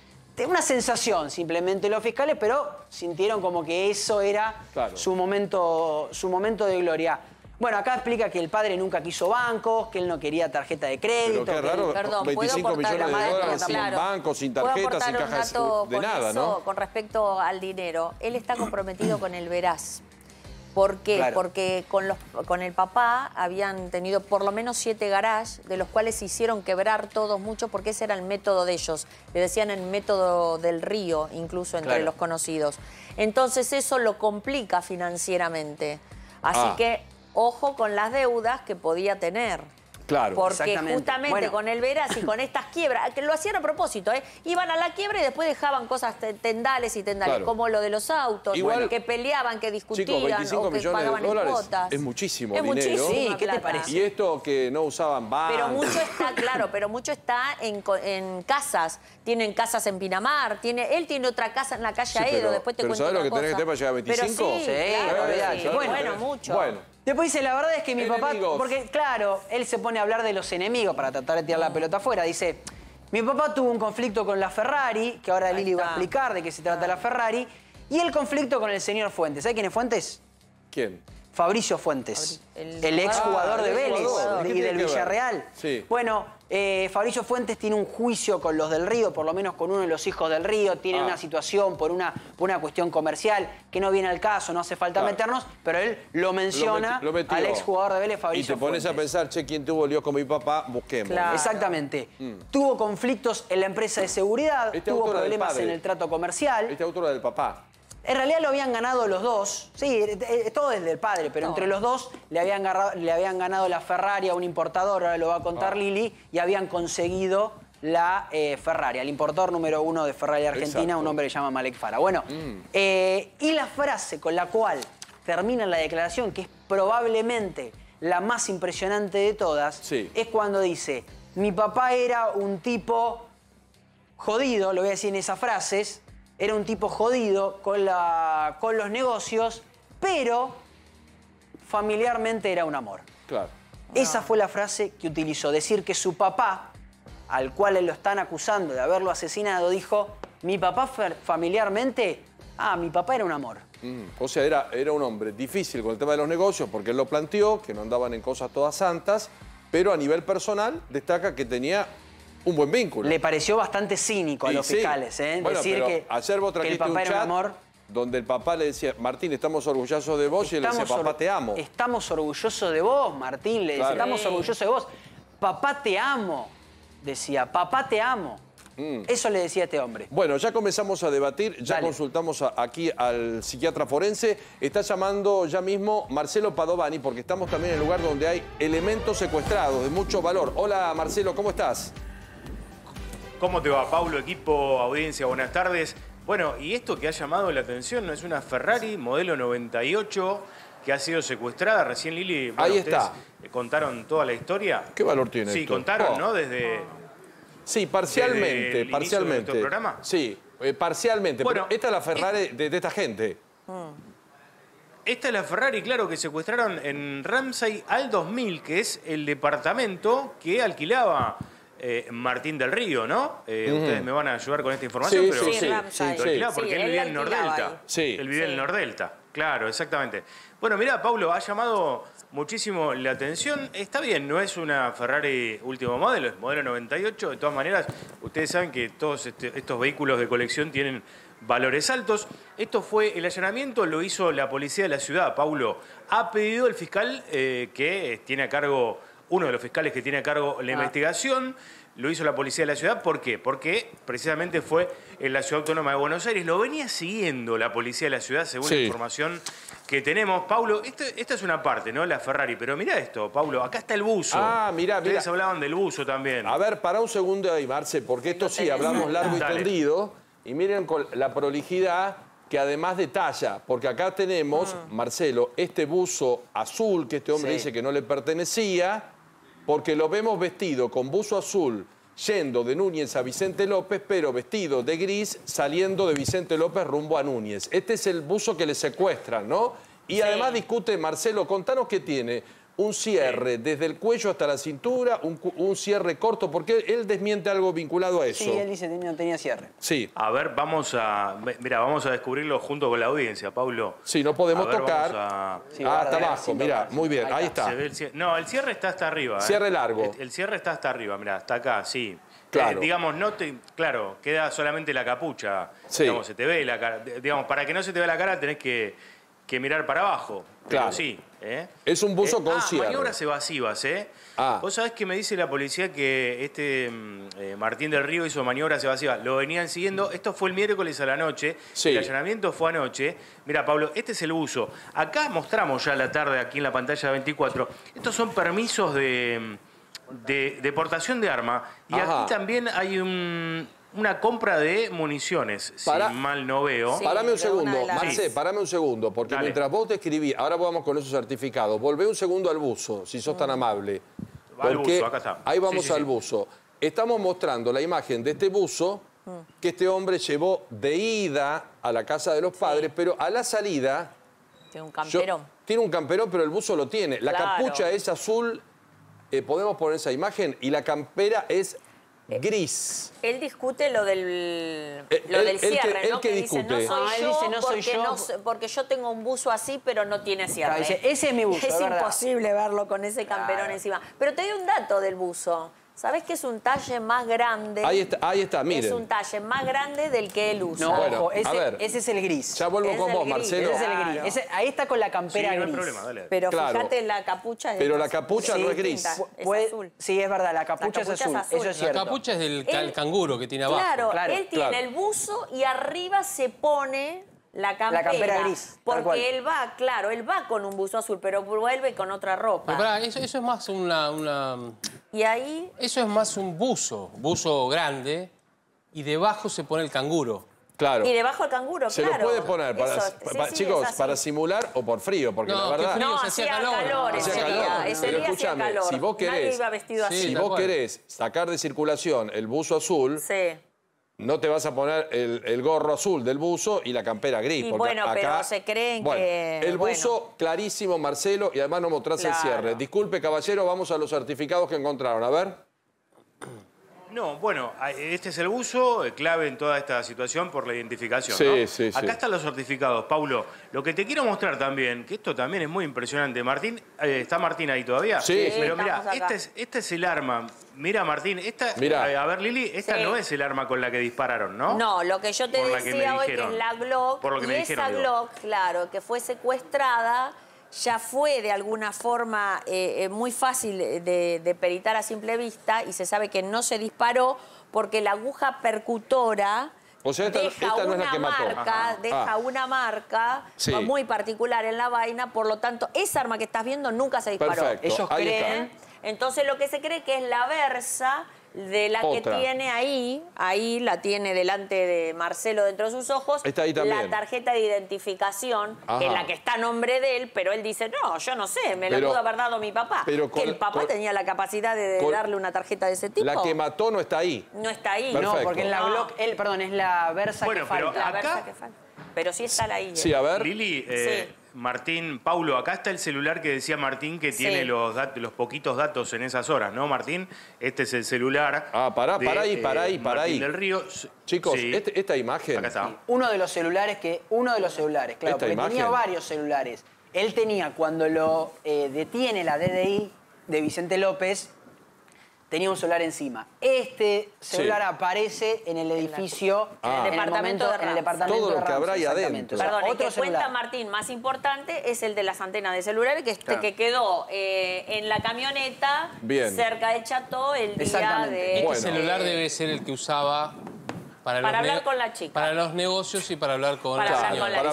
Una sensación simplemente los fiscales, pero sintieron como que eso era su, momento, su momento de gloria. Bueno, acá explica que el padre nunca quiso bancos, que él no quería tarjeta de crédito. perdón, 25 millones de dólares sin claro. banco, sin tarjetas, sin cajas de nada, ¿no? Con respecto al dinero, él está comprometido con el veraz. ¿Por qué? Porque con, los, con el papá habían tenido por lo menos siete garajes, de los cuales se hicieron quebrar todos muchos, porque ese era el método de ellos. Le decían el método del río, incluso entre los conocidos. Entonces eso lo complica financieramente. Así ah. que ojo con las deudas que podía tener. Claro, Porque justamente con el Veras y con estas quiebras, que lo hacían a propósito, ¿eh? iban a la quiebra y después dejaban cosas tendales y tendales, como lo de los autos, que peleaban, que discutían, o que pagaban de dólares Es muchísimo es dinero. sí, ¿qué te parece? Y esto que no usaban bancos. Pero mucho está, claro, pero mucho está en, casas. Tienen casas en Pinamar, tiene, él tiene otra casa en la calle Aedo, después te pero ¿sabes lo que tenés que tener para llegar a 25? sí, claro, bueno, bueno, mucho. Bueno. Después dice, la verdad es que mi papá... Porque, claro, él se pone a hablar de los enemigos para tratar de tirar la mm. pelota afuera. Dice, mi papá tuvo un conflicto con la Ferrari, que ahora Lili va a explicar de qué se trata la Ferrari, y el conflicto con el señor Fuentes. ¿Sabe quién es Fuentes? ¿Quién? Fabricio Fuentes, el, exjugador de Vélez y del Villarreal. Bueno, eh, Fabricio Fuentes tiene un juicio con los del Río, por lo menos con uno de los hijos del Río, tiene ah. una situación por una, una cuestión comercial que no viene al caso, no hace falta meternos, pero él lo menciona al exjugador de Vélez, Fabricio Y te pones a pensar, che, ¿quién tuvo lío con mi papá? Busquemos. Exactamente. Mm. Tuvo conflictos en la empresa de seguridad, este tuvo problemas en el trato comercial. Este autor del papá. En realidad lo habían ganado los dos. Sí, eh, eh, todo desde el padre, pero entre los dos le habían, le habían, ganado la Ferrari a un importador, ahora lo va a contar ah. Lili, y habían conseguido la eh, Ferrari, el importador número uno de Ferrari Argentina, un hombre que se llama Malek Fara. Bueno, mm. y la frase con la cual termina la declaración, que es probablemente la más impresionante de todas, es cuando dice, mi papá era un tipo jodido, lo voy a decir en esas frases, era un tipo jodido con, la, con los negocios, pero familiarmente era un amor. Claro. Esa fue la frase que utilizó. Decir que su papá, al cual lo están acusando de haberlo asesinado, dijo, mi papá familiarmente, ah, mi papá era un amor. Mm. o sea, era, era un hombre difícil con el tema de los negocios porque él lo planteó, que no andaban en cosas todas santas, pero a nivel personal destaca que tenía un buen vínculo. Le pareció bastante cínico a los fiscales, ¿eh? Decir que, el papá un amor. Donde el papá le decía, Martín, estamos orgullosos de vos, y él decía, papá, te amo. Estamos orgullosos de vos, Martín, le decía, estamos orgullosos de vos. Papá, te amo, decía, papá, te amo. Mm. Eso le decía a este hombre. Bueno, ya comenzamos a debatir, ya consultamos aquí al psiquiatra forense. Está llamando ya mismo Marcelo Padovani porque estamos también en el lugar donde hay elementos secuestrados de mucho valor. Hola Marcelo, ¿cómo estás? ¿Cómo te va, Pablo? equipo, audiencia? Buenas tardes. Bueno, y esto que ha llamado la atención no es una Ferrari modelo 98 que ha sido secuestrada. Recién Lili, Ahí está. Eh, contaron toda la historia. ¿Qué valor tiene Sí, contaron, oh. ¿no? Desde... Sí, parcialmente, el parcialmente. De programa. Sí, eh, parcialmente. Bueno, esta es la Ferrari de, esta gente. Mm. Esta es la Ferrari, claro, que secuestraron en Ramsey al 2000, que es el departamento que alquilaba eh, Martín del Río, ¿no? Eh, ustedes me van a ayudar con esta información, sí, pero... Sí, sí, sí, porque él vivía en Nordelta. Sí. Él vivía en Nordelta, claro, exactamente. Bueno, mira, Paulo, ha llamado muchísimo la atención. Está bien, no es una Ferrari último modelo, es modelo 98. De todas maneras, ustedes saben que todos este, estos vehículos de colección tienen valores altos. Esto fue el allanamiento, lo hizo la policía de la ciudad, Paulo. Ha pedido el fiscal eh, que tiene a cargo uno de los fiscales que tiene a cargo la ah. investigación, lo hizo la policía de la ciudad. ¿Por qué? Porque precisamente fue en la ciudad autónoma de Buenos Aires. Lo venía siguiendo la policía de la ciudad, según la información que tenemos. Paulo, esta es una parte, ¿no? La Ferrari. Pero mira esto, Paulo, acá está el buzo. Ah, mira, mira. Ustedes hablaban del buzo también. A ver, para un segundo ahí, Marce, porque esto sí, hablamos largo y tendido. Y miren con la prolijidad que además detalla, porque acá tenemos, ah. Marcelo, este buzo azul que este hombre dice que no le pertenecía porque lo vemos vestido con buzo azul, yendo de Núñez a Vicente López, pero vestido de gris, saliendo de Vicente López rumbo a Núñez. Este es el buzo que le secuestran, ¿no? Y además discute, Marcelo, contanos qué tiene un cierre desde el cuello hasta la cintura, un, cierre corto, porque él desmiente algo vinculado a eso. Sí, él dice que no tenía cierre. Sí. A ver, vamos a. vamos a descubrirlo junto con la audiencia, Pablo. Sí, no podemos tocar. ah, hasta abajo, mira, muy bien, ahí está. no, el cierre está hasta arriba. ¿eh? Cierre largo. El, cierre está hasta arriba, mira, hasta acá, sí. Claro. Eh, digamos, no te, claro, queda solamente la capucha. Sí. Digamos, se te ve la cara. Digamos, para que no se te vea la cara tenés que, que mirar para abajo. Claro. sí, ¿Eh? Es un buzo eh, con ah, maniobras evasivas, ¿eh? Ah. Vos sabés que me dice la policía que este mm, eh, Martín del Río hizo maniobras evasivas. Lo venían siguiendo. Esto fue el miércoles a la noche. El allanamiento fue anoche. Mira, Pablo, este es el buzo. Acá mostramos ya la tarde, aquí en la pantalla 24. Estos son permisos mm, de, deportación de arma. Y aquí también hay un una compra de municiones, para, si mal no veo. parame un segundo, las... Marce, parame un segundo, porque mientras vos te escribís, ahora vamos con esos certificados, volvé un segundo al buzo, si sos tan amable. Al buzo, acá está. Ahí vamos al buzo. Estamos mostrando la imagen de este buzo mm. que este hombre llevó de ida a la casa de los padres, pero a la salida... Tiene un camperón. tiene un camperón, pero el buzo lo tiene. La capucha es azul, eh, podemos poner esa imagen, y la campera es eh, gris. Él discute lo del, eh, lo del cierre, ¿no? que, discute. Ah, dice, no soy yo, no porque yo tengo un buzo así, pero no tiene cierre. ese es mi buzo, Es, imposible verlo con ese camperón encima. Pero te doy un dato del buzo. ¿Sabes que es un talle más grande? Ahí está, ahí está, miren. Es un talle más grande del que él usa. No, bueno, ese, a ver. ese es el gris. Ya vuelvo con vos, Marcelo. Ese es el gris. ahí está con la campera gris. No hay problema, dale. Pero fíjate, la capucha es Pero la capucha no es gris. Es azul. Sí, es verdad, la capucha, es, azul. Eso es cierto. La capucha es del canguro que tiene abajo. Claro, él tiene el buzo y arriba se pone la campera, gris. Porque él va, claro, él va con un buzo azul, pero vuelve con otra ropa. Pero, eso, eso, es más una, Y ahí... Eso es más un buzo, buzo grande, y debajo se pone el canguro. Claro. Y debajo el canguro, se claro. Se lo puede poner, para, chicos, para simular o por frío, porque no, la verdad... Frío, no, hacía calor. calor hacía calor. ese calor. si vos querés... Si vos querés sacar de circulación el buzo azul, Sí, no te vas a poner el, gorro azul del buzo y la campera gris. Y bueno, pero se creen que... El buzo clarísimo, Marcelo, y además no mostrás el cierre. Disculpe, caballero, vamos a los certificados que encontraron. A ver. No, bueno, este es el uso eh, clave en toda esta situación por la identificación. Sí, sí, sí, Acá están los certificados, Paulo. Lo que te quiero mostrar también, que esto también es muy impresionante. Martín, eh, ¿está Martín ahí todavía? Sí. Pero mira, este es, este es el arma. Mira, Martín, esta, eh, a ver, Lili, esta no es el arma con la que dispararon, ¿no? No, lo que yo te decía hoy que es la Glock. Por esa Glock, claro, que fue secuestrada ya fue de alguna forma eh, eh, muy fácil de, peritar a simple vista y se sabe que no se disparó porque la aguja percutora... deja una Marca, muy particular en la vaina, por lo tanto, esa arma que estás viendo nunca se disparó. Ellos creen. Entonces, lo que se cree que es la versa de la que tiene ahí, ahí la tiene delante de Marcelo dentro de sus ojos, Está la tarjeta de identificación, en la que está a nombre de él, pero él dice, no, yo no sé, me la pudo haber dado mi papá. Pero que el papá tenía la capacidad de darle una tarjeta de ese tipo. La que mató no está ahí. No está ahí. No, porque en la blog, él, perdón, es la versa que falta. La Pero sí está la I. Sí, eh. a ver. Lili, eh, Martín, Paulo, acá está el celular que decía Martín que tiene los, poquitos datos en esas horas, ¿no, Martín? Este es el celular. Ah, pará, pará ahí, eh, pará ahí, pará ahí. del Río. Chicos, este, esta imagen. Acá está. Uno de los celulares que. Uno de los celulares, claro, tenía varios celulares. Él tenía, cuando lo eh, detiene la DDI de Vicente López, tenía un celular encima. Este celular aparece en el edificio, ah. en, el departamento de departamento Todo lo que habrá ahí adentro. Perdón, otro el que cuenta Martín más importante es el de las antenas de celular este que, quedó eh, en la camioneta cerca de Chateau el día de... Este celular debe ser el que usaba para, hablar con la chica. Para los negocios y para hablar con para la chica. Para hablar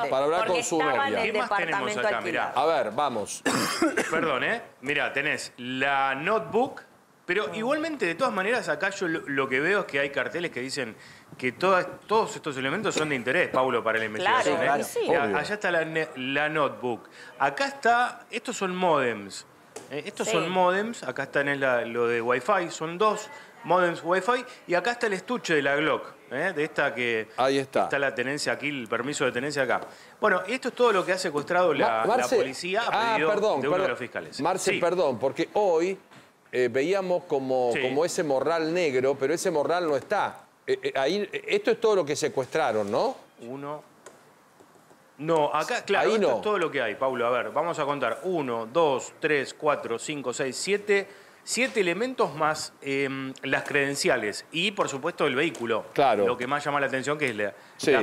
con, para hablar con su novia. ¿Qué más tenemos acá? Mirá. A ver, vamos. Perdón, ¿eh? Mira, tenés la notebook pero ah. igualmente, de todas maneras, acá yo lo, que veo es que hay carteles que dicen que todas, todos estos elementos son de interés, Pablo, para la investigación. ¿eh? Eh, allá está la, notebook. Acá está, estos son modems. ¿eh? Estos son modems, acá está lo de Wi-Fi, son dos modems Wi-Fi. Y acá está el estuche de la Glock, de esta que Ahí está. está la tenencia aquí, el permiso de tenencia acá. Bueno, esto es todo lo que ha secuestrado la, policía a ah, pedido ah, perdón, de los fiscales. Marce, perdón, porque hoy eh, veíamos como, ese morral negro, pero ese morral no está. Eh, eh, ahí, esto es todo lo que secuestraron, ¿no? Uno. No, acá, claro, esto es todo lo que hay, Pablo. A ver, vamos a contar. Uno, dos, tres, cuatro, cinco, seis, siete siete elementos más em, las credenciales y, por supuesto, el vehículo. Claro. Lo que más llama la atención que es la,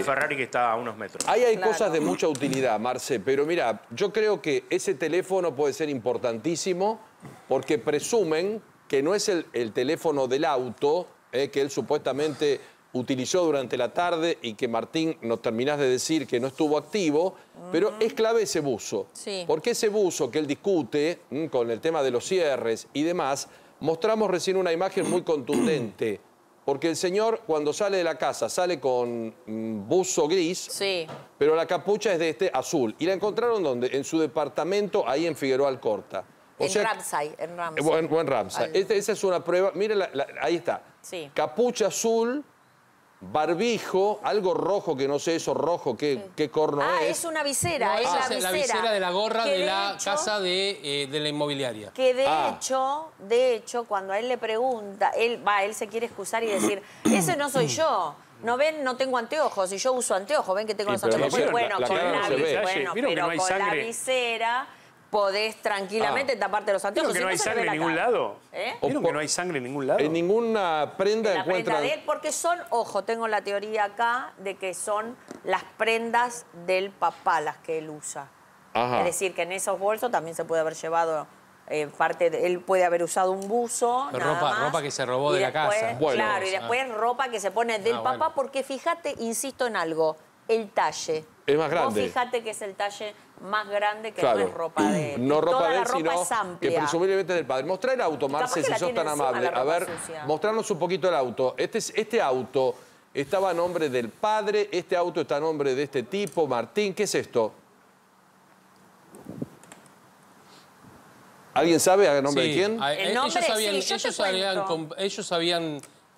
Ferrari que está a unos metros. Ahí hay cosas de mucha utilidad, Marce, pero mira, yo creo que ese teléfono puede ser importantísimo porque presumen que no es el, teléfono del auto eh, que él supuestamente utilizó durante la tarde y que Martín nos terminás de decir que no estuvo activo, pero es clave ese buzo. Porque ese buzo que él discute mm, con el tema de los cierres y demás, mostramos recién una imagen muy contundente. Porque el señor cuando sale de la casa sale con mm, buzo gris, pero la capucha es de este azul. Y la encontraron donde? En su departamento, ahí en Figueroa Alcorta en Ramsay, en Ramsay. Eh, en, Ramsay. Este, esa es una prueba. Mire, ahí está. Sí. Capucha azul, barbijo, algo rojo que no sé eso rojo, qué, qué corno ah, es. Ah, es una visera, es la, visera. la visera. de la gorra de, la casa de, eh, de, la inmobiliaria. Que de ah. hecho, de hecho, cuando a él le pregunta, él va, él se quiere excusar y decir, ese no soy yo. No ven, no tengo anteojos, y yo uso anteojos, ven que tengo los anteojos. bueno, la bueno, pero con la visera podés tranquilamente ah. taparte los anteojos. que no hay sangre en ningún lado. ¿Eh? que no hay sangre en ningún lado. En ninguna prenda en de él, porque son, ojo, tengo la teoría acá de que son las prendas del papá las que él usa. Es decir, que en esos bolsos también se puede haber llevado eh, parte él puede haber usado un buzo. ropa, ropa que se robó de la casa. claro, y ah. después ropa que se pone del ah, papá, porque fíjate, insisto en algo, el talle. Es más grande. Vos fíjate que es el talle más grande que no es ropa de él. No ropa de él, sino que presumiblemente es del padre. Mostrá el auto, Marce, si sos tan amable. A ver, mostrarnos un poquito el auto. Este, este auto estaba a nombre del padre, este auto está a nombre de este tipo, Martín. ¿Qué es esto? ¿Alguien sabe a nombre de quién? ellos habían, ellos,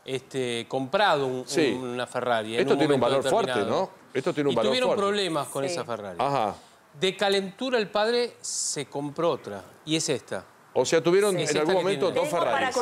este, habían comprado una Ferrari. Esto tiene un valor fuerte, ¿no? Esto tiene un y tuvieron problemas con esa Ferrari. Ajá. De calentura el padre se compró otra, y es esta. O sea, tuvieron en algún momento dos Ferraris.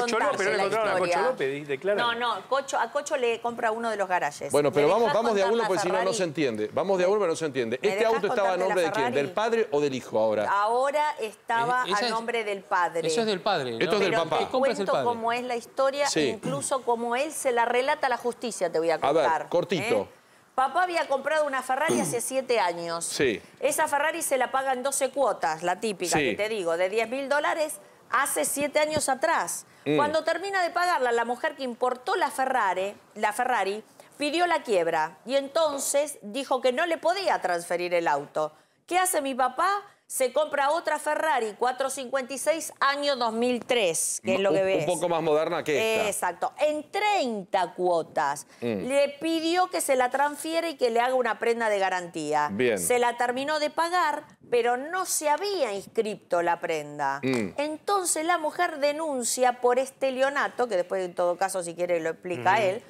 no No, a Cocho le compra uno de los garajes. Bueno, pero vamos, vamos de a uno porque si no, no se entiende. Vamos de a pero no se entiende. ¿Este auto estaba a nombre de quién? ¿Del padre o del hijo ahora? Ahora estaba a nombre del padre. Eso es del padre. Esto es del papá. cuento es la historia, incluso como él se la relata a la justicia, te voy a contar. A ver, cortito. ¿Eh? Papá había comprado una Ferrari hace siete años. Sí. Esa Ferrari se la paga en 12 cuotas, la típica que te digo, de 10 mil dólares hace siete años atrás. Mm. Cuando termina de pagarla, la mujer que importó la Ferrari, la Ferrari pidió la quiebra y entonces dijo que no le podía transferir el auto. ¿Qué hace mi papá? se compra otra Ferrari 456 año 2003, que es lo que ves. Un poco más moderna que esta. Exacto, en 30 cuotas. Mm. Le pidió que se la transfiera y que le haga una prenda de garantía. Se la terminó de pagar, pero no se había inscripto la prenda. Mm. Entonces la mujer denuncia por este leonato, que después en todo caso si quiere lo explica mm. él,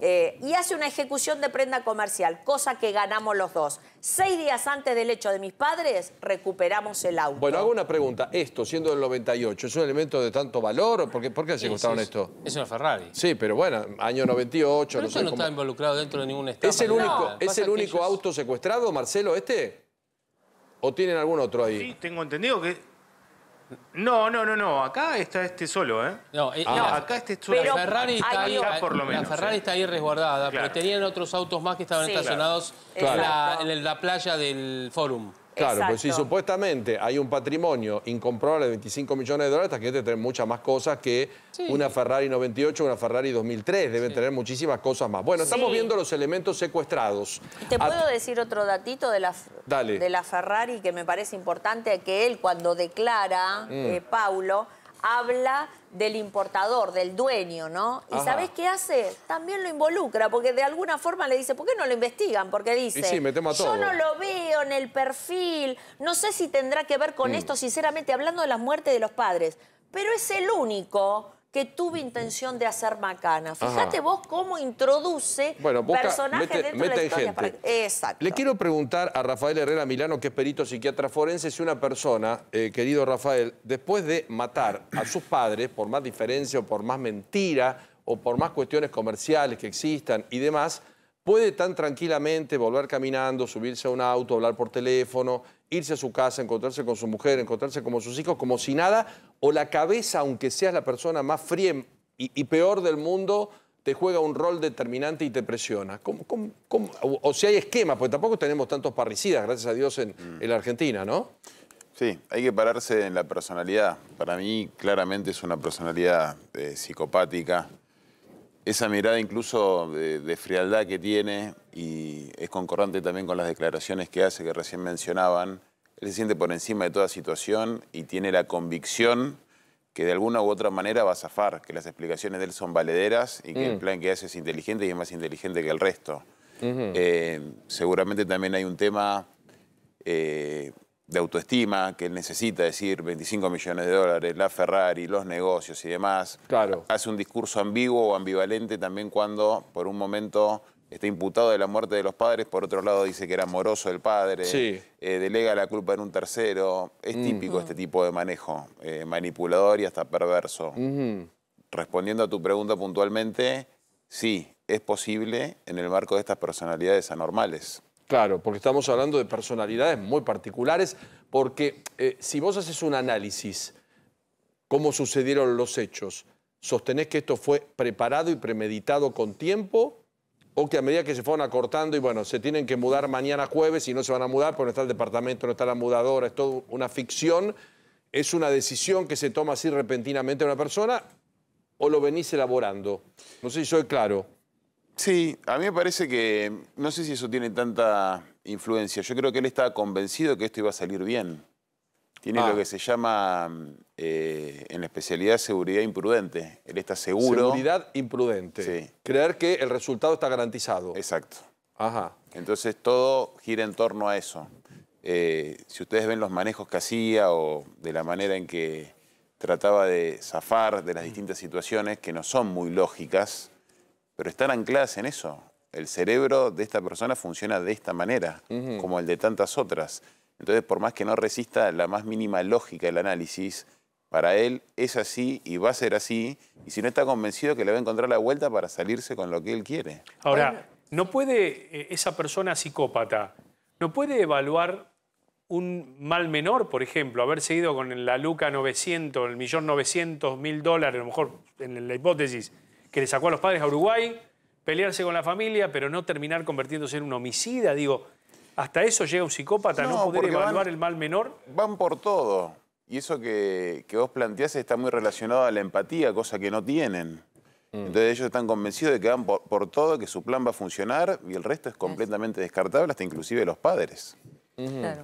eh, y hace una ejecución de prenda comercial, cosa que ganamos los dos. Seis días antes del hecho de mis padres, recuperamos el auto. Bueno, hago una pregunta. Esto, siendo del 98, ¿es un elemento de tanto valor? ¿Por qué, se gustaron esto? Es una Ferrari. Sí, pero bueno, año 98. Pero no no está involucrado dentro de ningún estado. ¿Es el único, ¿es el único auto secuestrado, Marcelo, este? ¿O tienen algún otro ahí? Sí, tengo entendido que no, no, no, no. Acá está este solo, ¿eh? No, eh, ah. acá este solo. está ahí, la Ferrari está ahí resguardada, pero tenían otros autos más que estaban estacionados en, la, en, la, playa del Fórum. Claro, pues si supuestamente hay un patrimonio incomprobable de 25 millones de dólares, esta gente tener muchas más cosas que una Ferrari 98, una Ferrari 2003, deben tener muchísimas cosas más. Bueno, estamos viendo los elementos secuestrados. ¿Te puedo decir otro datito de la, de la Ferrari que me parece importante? Que él cuando declara, mm. eh, Paulo, habla del importador, del dueño, ¿no? Y ¿sabés qué hace? También lo involucra, porque de alguna forma le dice, ¿por qué no lo investigan? Porque dice, yo no lo veo en el perfil, no sé si tendrá que ver con mm. esto, sinceramente, hablando de las muertes de los padres, pero es el único que tuve intención de hacer macana. Fíjate vos cómo introduce bueno, dentro de la Exacto. Le quiero preguntar a Rafael Herrera Milano, que es perito psiquiatra forense, si una persona, eh, querido Rafael, después de matar a sus padres, por más diferencia o por más mentira o por más cuestiones comerciales que existan y demás, puede tan tranquilamente volver caminando, subirse a un auto, hablar por teléfono, irse a su casa, encontrarse con su mujer, encontrarse con sus hijos, como si nada, o la cabeza, aunque seas la persona más fría y, peor del mundo, te juega un rol determinante y te presiona. O, si hay esquemas, porque tampoco tenemos tantos parricidas, gracias a Dios, mm. en, la Argentina, ¿no? Sí, hay que pararse en la personalidad. Para mí, claramente es una personalidad eh, psicopática, esa mirada incluso de, frialdad que tiene y es concordante también con las declaraciones que hace que recién mencionaban. Él se siente por encima de toda situación y tiene la convicción que de alguna u otra manera va a zafar, que las explicaciones de él son valederas y que el mm. plan que hace es inteligente y es más inteligente que el resto. Eh, seguramente también hay un tema eh, de autoestima, que necesita decir 25 millones de dólares, la Ferrari, los negocios y demás. Claro. Hace un discurso ambiguo o ambivalente también cuando por un momento está imputado de la muerte de los padres, por otro lado dice que era amoroso el padre, eh, delega la culpa en un tercero. Es mm. típico este mm. tipo de manejo, eh, manipulador y hasta perverso. Respondiendo a tu pregunta puntualmente, sí, es posible en el marco de estas personalidades anormales. Claro, porque estamos hablando de personalidades muy particulares, porque eh, si vos haces un análisis, cómo sucedieron los hechos, ¿sostenés que esto fue preparado y premeditado con tiempo? ¿O que a medida que se fueron acortando y bueno, se tienen que mudar mañana jueves y no se van a mudar porque no está el departamento, no está la mudadora, es todo una ficción? ¿Es una decisión que se toma así repentinamente una persona o lo venís elaborando? No sé si soy claro. Sí, a mí me parece que no sé si eso tiene tanta influencia. Yo creo que él estaba convencido que esto iba a salir bien. Tiene lo ah. que se llama eh, en la especialidad seguridad imprudente. Él está seguro. Seguridad imprudente. Creer que el resultado está garantizado. Exacto. Ajá. Entonces todo gira en torno a eso. Eh, si ustedes ven los manejos que hacía o de la manera en que trataba de zafar de las distintas situaciones que no son muy lógicas, pero están ancladas en eso. El cerebro de esta persona funciona de esta manera, como el de tantas otras. Entonces, por más que no resista la más mínima lógica del análisis, para él es así y va a ser así, y si no está convencido que le va a encontrar la vuelta para salirse con lo que él quiere. Ahora, no puede eh, esa persona psicópata, no puede evaluar un mal menor, por ejemplo, haber seguido con la Luca 900, el millón 900 mil dólares, a lo mejor en la hipótesis, que le sacó a los padres a Uruguay, pelearse con la familia, pero no terminar convirtiéndose en un homicida. Digo, hasta eso llega un psicópata, no, poder evaluar el mal menor. Van por todo. Y eso que, vos planteás está muy relacionado a la empatía, cosa que no tienen. Mm. Entonces ellos están convencidos de que van por, todo, que su plan va a funcionar y el resto es completamente descartable, hasta inclusive los padres.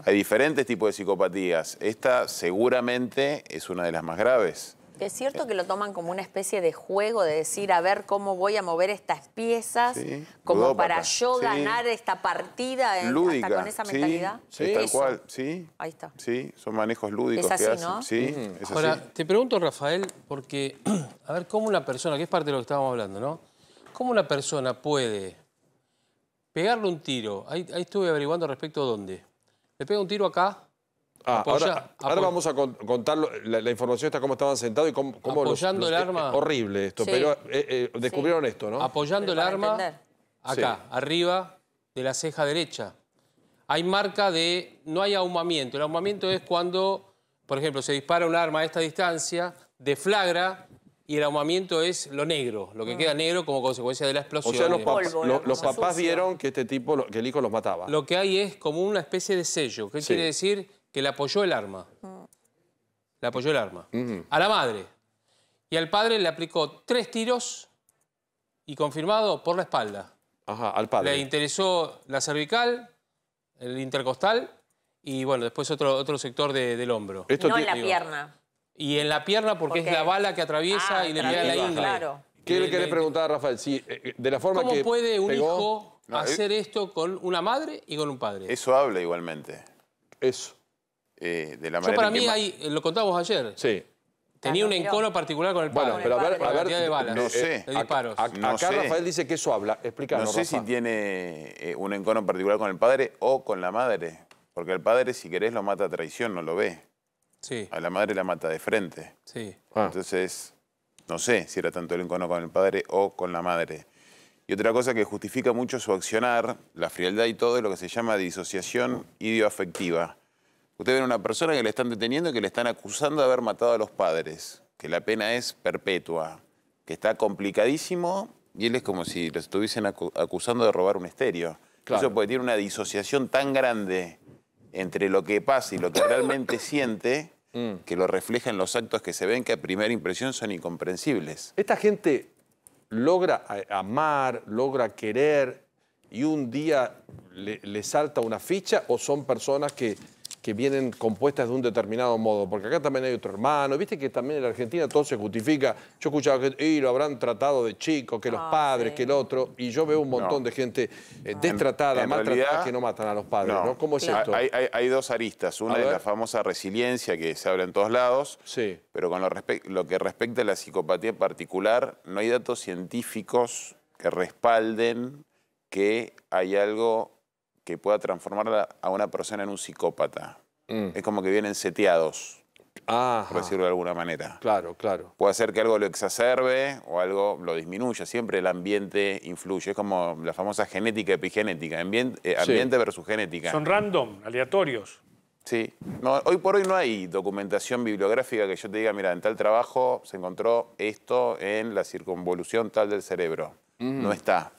Hay diferentes tipos de psicopatías. Esta seguramente es una de las más graves es cierto eh. que lo toman como una especie de juego, de decir, a ver cómo voy a mover estas piezas, como para yo ganar esta partida, hasta con esa mentalidad. Sí, tal cual, sí. Ahí está. Sí, son manejos lúdicos es así, ¿no? Sí, mm. Ahora, te pregunto, Rafael, porque, a ver, cómo una persona, que es parte de lo que estábamos hablando, ¿no? ¿Cómo una persona puede pegarle un tiro? Ahí, ahí estuve averiguando respecto a dónde. Le pega un tiro acá, Ah, ahora, ahora, vamos a contar la, información está cómo estaban sentados y cómo... apoyando el arma... Eh, horrible esto, pero eh, eh, descubrieron esto, ¿no? Apoyando el arma acá, arriba de la ceja derecha. Hay marca de... no hay ahumamiento. El ahumamiento es cuando, por ejemplo, se dispara un arma a esta distancia, deflagra y el ahumamiento es lo negro, lo que mm. queda negro como consecuencia de la explosión. O sea, los, papás, los papás vieron que este tipo, que el hijo los mataba. Lo que hay es como una especie de sello. ¿Qué quiere decir? que le apoyó el arma. Mm. Le apoyó el arma. A la madre. Y al padre le aplicó tres tiros y confirmado por la espalda. Ajá, al padre. Le interesó la cervical, el intercostal y bueno, después otro, otro sector del hombro. Esto no en la pierna. Y en la pierna porque, es la bala que atraviesa ah, y le pega la ingle. Claro. ¿Qué le querés preguntar a Rafael? Eh, de la forma ¿Cómo puede un hijo eh. hacer esto con una madre y con un padre? Eso habla igualmente. Eso. Eh, Yo para mí, lo contábamos ayer, sí. tenía un encono particular con el padre. Bueno, pero a ver, no sé. acá Rafael dice que eso habla, explícanos. No sé si tiene eh, un encono particular con el padre o con la madre, porque al padre, si querés, lo mata a traición, no lo ve. Sí. A la madre la mata de frente. Sí. Ah. Entonces, no sé si era tanto el encono con el padre o con la madre. Y otra cosa que justifica mucho su accionar, la frialdad y todo, es lo que se llama disociación idioafectiva. Usted ve a una persona que le están deteniendo, que le están acusando de haber matado a los padres, que la pena es perpetua, que está complicadísimo y él es como si lo estuviesen acusando de robar un estéreo. Claro. Eso puede tener una disociación tan grande entre lo que pasa y lo que realmente siente mm. que lo refleja en los actos que se ven que a primera impresión son incomprensibles. Esta gente logra eh, amar, logra querer y un día le salta una ficha o son personas que que vienen compuestas de un determinado modo, porque acá también hay otro hermano, viste que también en la Argentina todo se justifica, yo escuchaba que y lo habrán tratado de chico, que los ah, padres, que el otro, y yo veo un montón de gente eh, destratada, maltratada, que no matan a los padres, ¿no? ¿Cómo es esto? Hay, dos aristas, una es la famosa resiliencia que se habla en todos lados, sí. pero con lo, lo que respecta a la psicopatía particular, no hay datos científicos que respalden que hay algo que pueda transformar a una persona en un psicópata. Mm. Es como que vienen seteados, por decirlo de alguna manera. Claro, claro. Puede ser que algo lo exacerbe o algo lo disminuya. Siempre el ambiente influye. Es como la famosa genética epigenética, eh, ambiente, versus genética. Son random, aleatorios. Sí. hoy por hoy no hay documentación bibliográfica que yo te diga, mira, en tal trabajo se encontró esto en la circunvolución tal del cerebro. Mm. No está.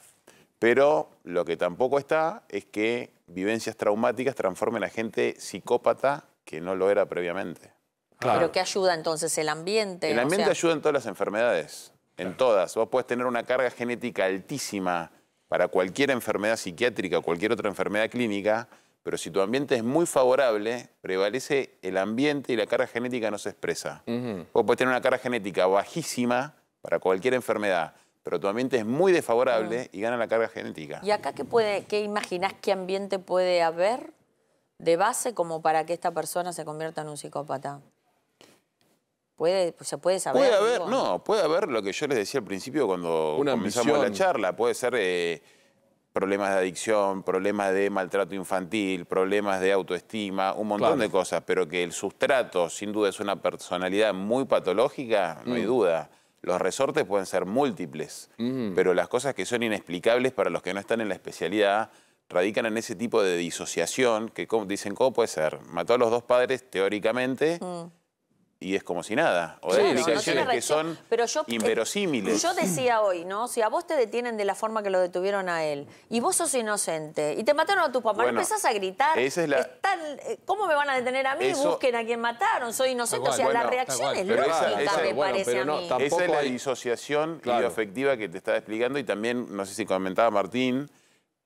Pero lo que tampoco está es que vivencias traumáticas transformen a gente psicópata que no lo era previamente. Claro. Pero ¿qué ayuda entonces el ambiente? El ambiente ayuda en todas las enfermedades, en todas. Vos podés tener una carga genética altísima para cualquier enfermedad psiquiátrica o cualquier otra enfermedad clínica, pero si tu ambiente es muy favorable, prevalece el ambiente y la carga genética no se expresa. Vos podés tener una carga genética bajísima para cualquier enfermedad, pero tu ambiente es muy desfavorable mm. y gana la carga genética. ¿Y acá qué, puede, qué imaginás qué ambiente puede haber de base como para que esta persona se convierta en un psicópata? Puede, se puede saber. Puede haber, no, puede haber lo que yo les decía al principio cuando comenzamos la charla. Puede ser eh, problemas de adicción, problemas de maltrato infantil, problemas de autoestima, un montón de cosas, pero que el sustrato, sin duda, es una personalidad muy patológica, no hay mm. duda. Los resortes pueden ser múltiples, mm. pero las cosas que son inexplicables para los que no están en la especialidad radican en ese tipo de disociación que dicen, ¿cómo puede ser? Mató a los dos padres teóricamente. Mm y es como si nada. O hay que son eh, inverosímiles. Yo decía hoy, ¿no? Si a vos te detienen de la forma que lo detuvieron a él y vos sos inocente y te mataron a tu papá, empezás a gritar. Eh, ¿Cómo me van a detener a mí? Busquen a quien mataron, soy inocente. o sea, la reacción es lógica, me parece a mí. esa es la disociación bioafectiva afectiva que te estaba explicando y también, no sé si comentaba Martín,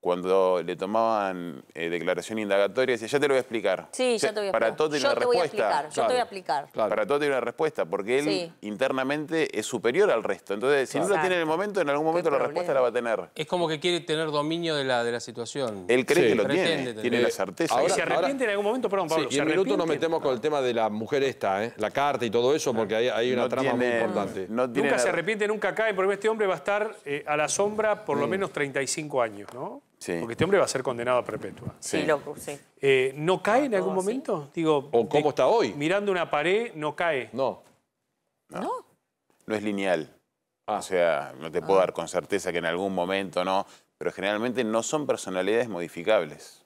cuando le tomaban eh, declaración indagatoria, decía, ya te lo voy a explicar. Sí, ya te voy a explicar. Para todo yo te Voy a explicar, yo te voy a explicar. Para todo tiene una respuesta, porque él internamente es superior al resto. Entonces, si no la tiene en el momento, en algún momento la respuesta la va a tener. Es como que quiere tener dominio de la, de la situación. Él cree que lo tiene, tiene la certeza. Ahora, se arrepiente en algún momento, perdón, Pablo. y minuto nos metemos con el tema de la mujer esta, ¿eh? la carta y todo eso, porque hay, una trama muy importante. nunca se arrepiente, nunca cae, porque este hombre va a estar eh, a la sombra por lo mm. menos 35 años, ¿no? Porque este hombre va a ser condenado a perpetua. Sí, loco, sí. Eh, ¿No cae en algún momento? Digo, ¿O cómo está hoy? Mirando una pared, no cae. No. No. No, es lineal. Ah. O sea, no te puedo ah. dar con certeza que en algún momento no, pero generalmente no son personalidades modificables.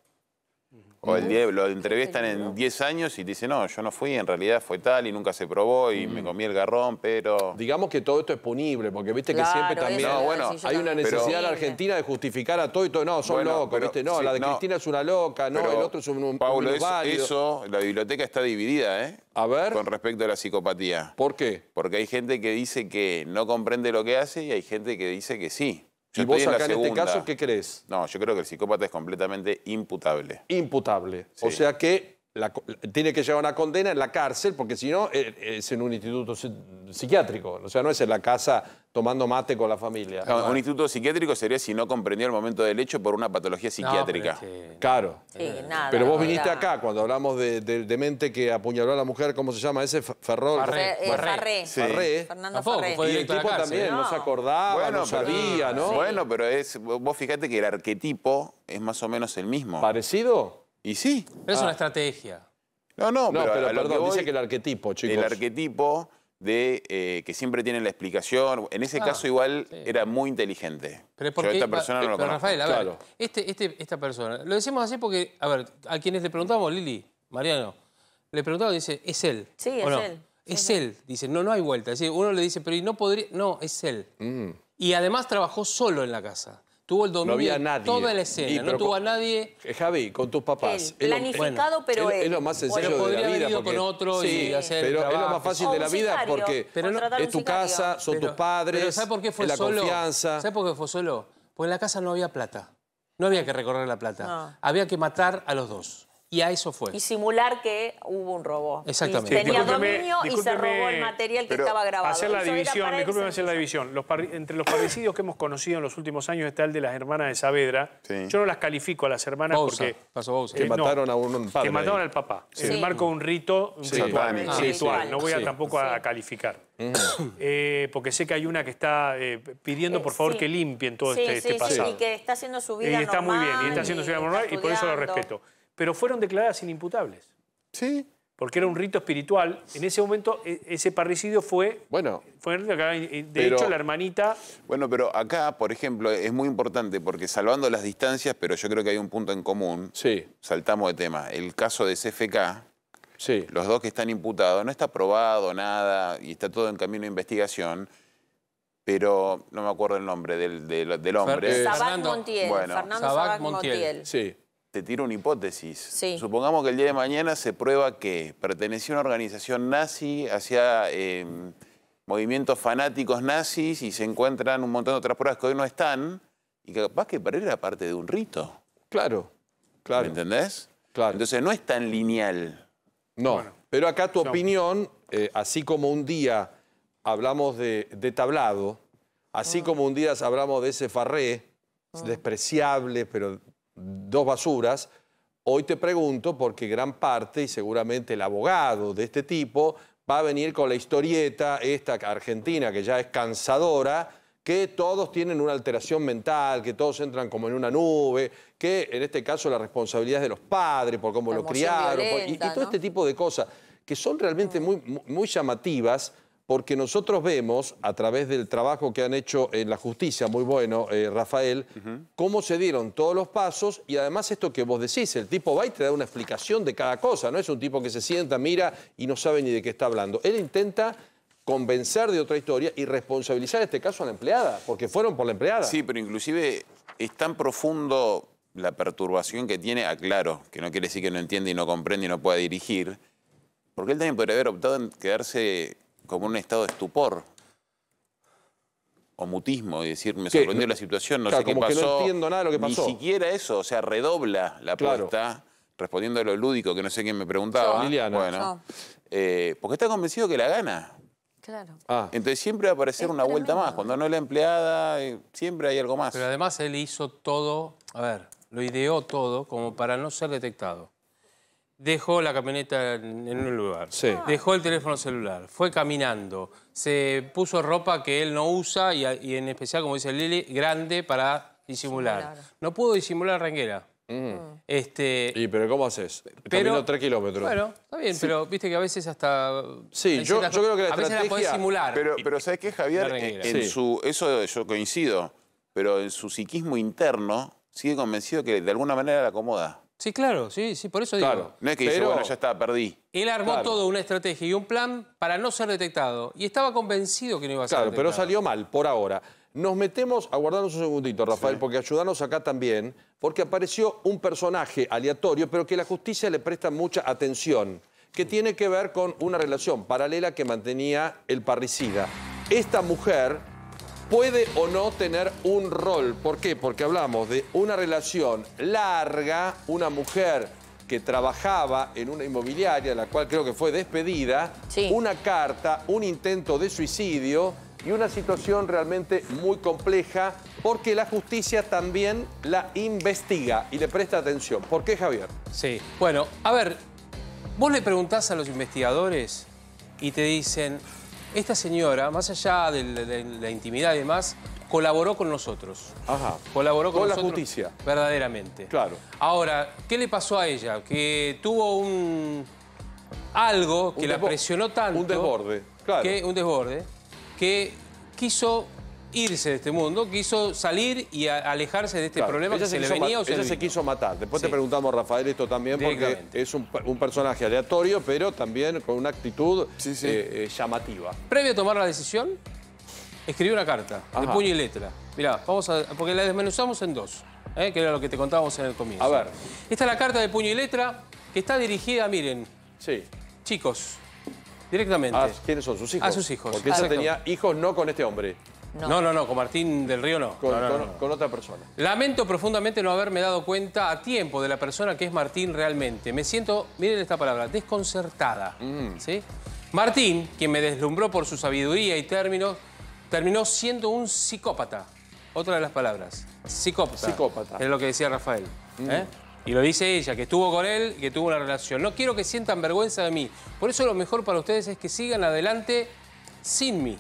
O el lo entrevistan en 10 años y dice dicen, no, yo no fui, en realidad fue tal y nunca se probó y me mm. comí el garrón, pero... Digamos que todo esto es punible, porque viste que siempre también... bueno, hay una necesidad en la Argentina de justificar a todo y todo. No, son locos, ¿viste? No, la de Cristina es una loca, no, el otro es un... pablo eso, la biblioteca está dividida, ¿eh? A ver. Con respecto a la psicopatía. ¿Por qué? Porque hay gente que dice que no comprende lo que hace y hay gente que dice que sí y vos acá en, este caso, ¿qué crees? No, yo creo que el psicópata es completamente imputable. Imputable. O sea que tiene que llevar una condena en la cárcel, porque si no, eh, es en un instituto psiquiátrico. O sea, no es en la casa tomando mate con la familia. un eh. instituto psiquiátrico sería si no comprendió el momento del hecho por una patología psiquiátrica. Claro. nada, pero vos viniste acá cuando hablamos de, de, mente que apuñaló a la mujer, ¿cómo se llama? Ese Ferrol. Eh, Farré. Farré. Fernando Ferré. y el tipo también, no. se acordaba, bueno, no sabía, ¿no? Bueno, pero es, vos fijate que el arquetipo es más o menos el mismo. ¿Parecido? Y sí. Pero es una ah. estrategia. No, no, pero, perdón, dice que el arquetipo, chicos. El arquetipo de eh, que siempre tienen la explicación. En ese ah, caso igual era muy inteligente. Pero es porque, esta persona no lo Rafael, a ver, este, este, esta persona, lo decimos así porque, a ver, a quienes le preguntamos, Lili, Mariano, le preguntamos, dice, es él. Sí, es él. Es él, dice, no, no hay vuelta. uno le dice, pero ¿y no podría? No, es él. Mm. Y además trabajó solo en la casa tuvo el dominio no había nadie. toda la escena, no tuvo a nadie. Eh, Javi, con tus papás. planificado, pero él, es lo más sencillo de la vida. con otro y hacer pero es lo más fácil de la vida porque es tu casa, son tus padres, pero fue la solo? confianza. ¿Sabes por qué fue solo? Porque en la casa no había plata. No había que recorrer la plata. Había que matar a los dos y a eso fue. Y simular que hubo un robo. Exactamente. Y tenía dominio y se robó el material que estaba grabado. Hacer la división, discúlpeme hacer la división. entre los parricidios que hemos conocido en los últimos años está el de las hermanas de Saavedra. Yo no las califico a las hermanas porque... Pasó eh, Que mataron a un papá Que mataron al papá. el marco de un rito, ritual. No voy tampoco a calificar. Eh, porque sé que hay una que está eh, pidiendo, por favor, que limpien todo este, este pasado. y que está haciendo su vida normal. y está muy bien, y está haciendo su vida normal, y por eso lo respeto pero fueron declaradas inimputables. Sí. Porque era un rito espiritual. En ese momento, e, ese parricidio fue. Bueno. Fue, de eh, hecho, la hermanita. Bueno, pero acá, por ejemplo, es muy importante porque salvando las distancias, pero yo creo que hay un punto en común. Sí. Saltamos de tema. El caso de CFK, Sí. los dos que están imputados, no está aprobado nada y está todo en camino de investigación, pero no me acuerdo el nombre del, del, hombre. Eh, Sabac Montiel. Bueno. Fernando Sabac Montiel. Montiel. Sí te tiro una hipótesis. Supongamos que el día de mañana se prueba que pertenecía a una organización nazi, hacía em, movimientos fanáticos nazis y se encuentran un montón de otras pruebas que hoy no están y que capaz que para él parte de un rito. Claro, claro. ¿Me entendés? Claro. Entonces no es tan lineal. No, pero acá tu opinión, eh, así como un día hablamos de, tablado, así mm. como un día hablamos de ese farré, mm. despreciable, pero dos basuras, hoy te pregunto porque gran parte, y seguramente el abogado de este tipo, va a venir con la historieta, esta argentina que ya es cansadora, que todos tienen una alteración mental, que todos entran como en una nube, que en este caso la responsabilidad es de los padres por cómo lo criaron, y, todo este tipo de cosas que son realmente mm. muy, muy llamativas porque nosotros vemos, a través del trabajo que han hecho en la justicia, muy bueno, eh, Rafael, cómo se dieron todos los pasos y además esto que vos decís, el tipo va y te da una explicación de cada cosa, no es un tipo que se sienta, mira y no sabe ni de qué está hablando. Él intenta convencer de otra historia y responsabilizar este caso a la empleada, porque fueron por la empleada. Sí, pero inclusive es tan profundo la perturbación que tiene, aclaro, que no quiere decir que no entiende y no comprende y no pueda dirigir, porque él también podría haber optado en quedarse como un estado de estupor o mutismo y decir, me sorprendió la situación, no sé qué pasó. no entiendo nada de lo que pasó. Ni siquiera eso, o sea, redobla la apuesta, respondiendo a lo lúdico, que no sé quién me preguntaba. bueno, eh, porque está convencido que la gana. Claro. Ah. Entonces siempre va a aparecer una vuelta más. Cuando no es la empleada, eh, siempre hay algo más. Pero además él hizo todo, a ver, lo ideó todo como para no ser detectado dejó la camioneta en, un lugar, sí. dejó el teléfono celular, fue caminando, se puso ropa que él no usa y, en especial, como dice Lili, grande para disimular. No pudo disimular Ranguera. Mm. Este, ¿Y pero cómo haces? Camino tres kilómetros. Bueno, está bien, pero viste que a veces hasta... Sí, yo, creo que la a veces la podés simular. Pero, pero ¿sabes qué, Javier? eso yo coincido, pero en su psiquismo interno sigue convencido que de alguna manera la acomoda. Sí, claro, sí, sí, por eso digo. Claro, no es que bueno, ya está, perdí. Él armó toda una estrategia y un plan para no ser detectado. Y estaba convencido que no iba a ser detectado. Claro, pero salió mal, por ahora. Nos metemos, aguardanos un segundito, Rafael, porque ayudanos acá también, porque apareció un personaje aleatorio, pero que la justicia le presta mucha atención, que tiene que ver con una relación paralela que mantenía el parricida. Esta mujer puede o no tener un rol. ¿Por qué? Porque hablamos de una relación larga, una mujer que trabajaba en una inmobiliaria, la cual creo que fue despedida, una carta, un intento de suicidio y una situación realmente muy compleja porque la justicia también la investiga y le presta atención. ¿Por qué, Javier? Sí, bueno, a ver, vos le preguntás a los investigadores y te dicen, esta señora, más allá de la, intimidad y demás, colaboró con nosotros. Ajá. Colaboró con, con la justicia. Verdaderamente. Claro. Ahora, ¿qué le pasó a ella? Que tuvo un... algo que la presionó tanto. Un desborde, claro. un desborde, que quiso irse de este mundo, quiso salir y alejarse de este problema que se, le venía o se se quiso matar. Después te preguntamos, Rafael, esto también, porque es un, personaje aleatorio, pero también con una actitud eh, eh, llamativa. Previo a tomar la decisión, escribió una carta, de puño y letra. Mirá, vamos a... porque la desmenuzamos en dos, ¿eh? que era lo que te contábamos en el comienzo. A ver. Esta es la carta de puño y letra que está dirigida, miren. Sí. Chicos, directamente. ¿A ah, quiénes son? ¿Sus hijos? A sus hijos. Porque ella tenía hijos no con este hombre. No. no, no, con Martín del Río no. Con, otra persona. Lamento profundamente no haberme dado cuenta a tiempo de la persona que es Martín realmente. Me siento, miren esta palabra, desconcertada. Mm. ¿sí? Martín, quien me deslumbró por su sabiduría y términos, terminó siendo un psicópata. Otra de las palabras, psicópata. Psicópata. Es lo que decía Rafael. Mm. ¿eh? Y lo dice ella, que estuvo con él, que tuvo una relación. No quiero que sientan vergüenza de mí. Por eso lo mejor para ustedes es que sigan adelante sin mí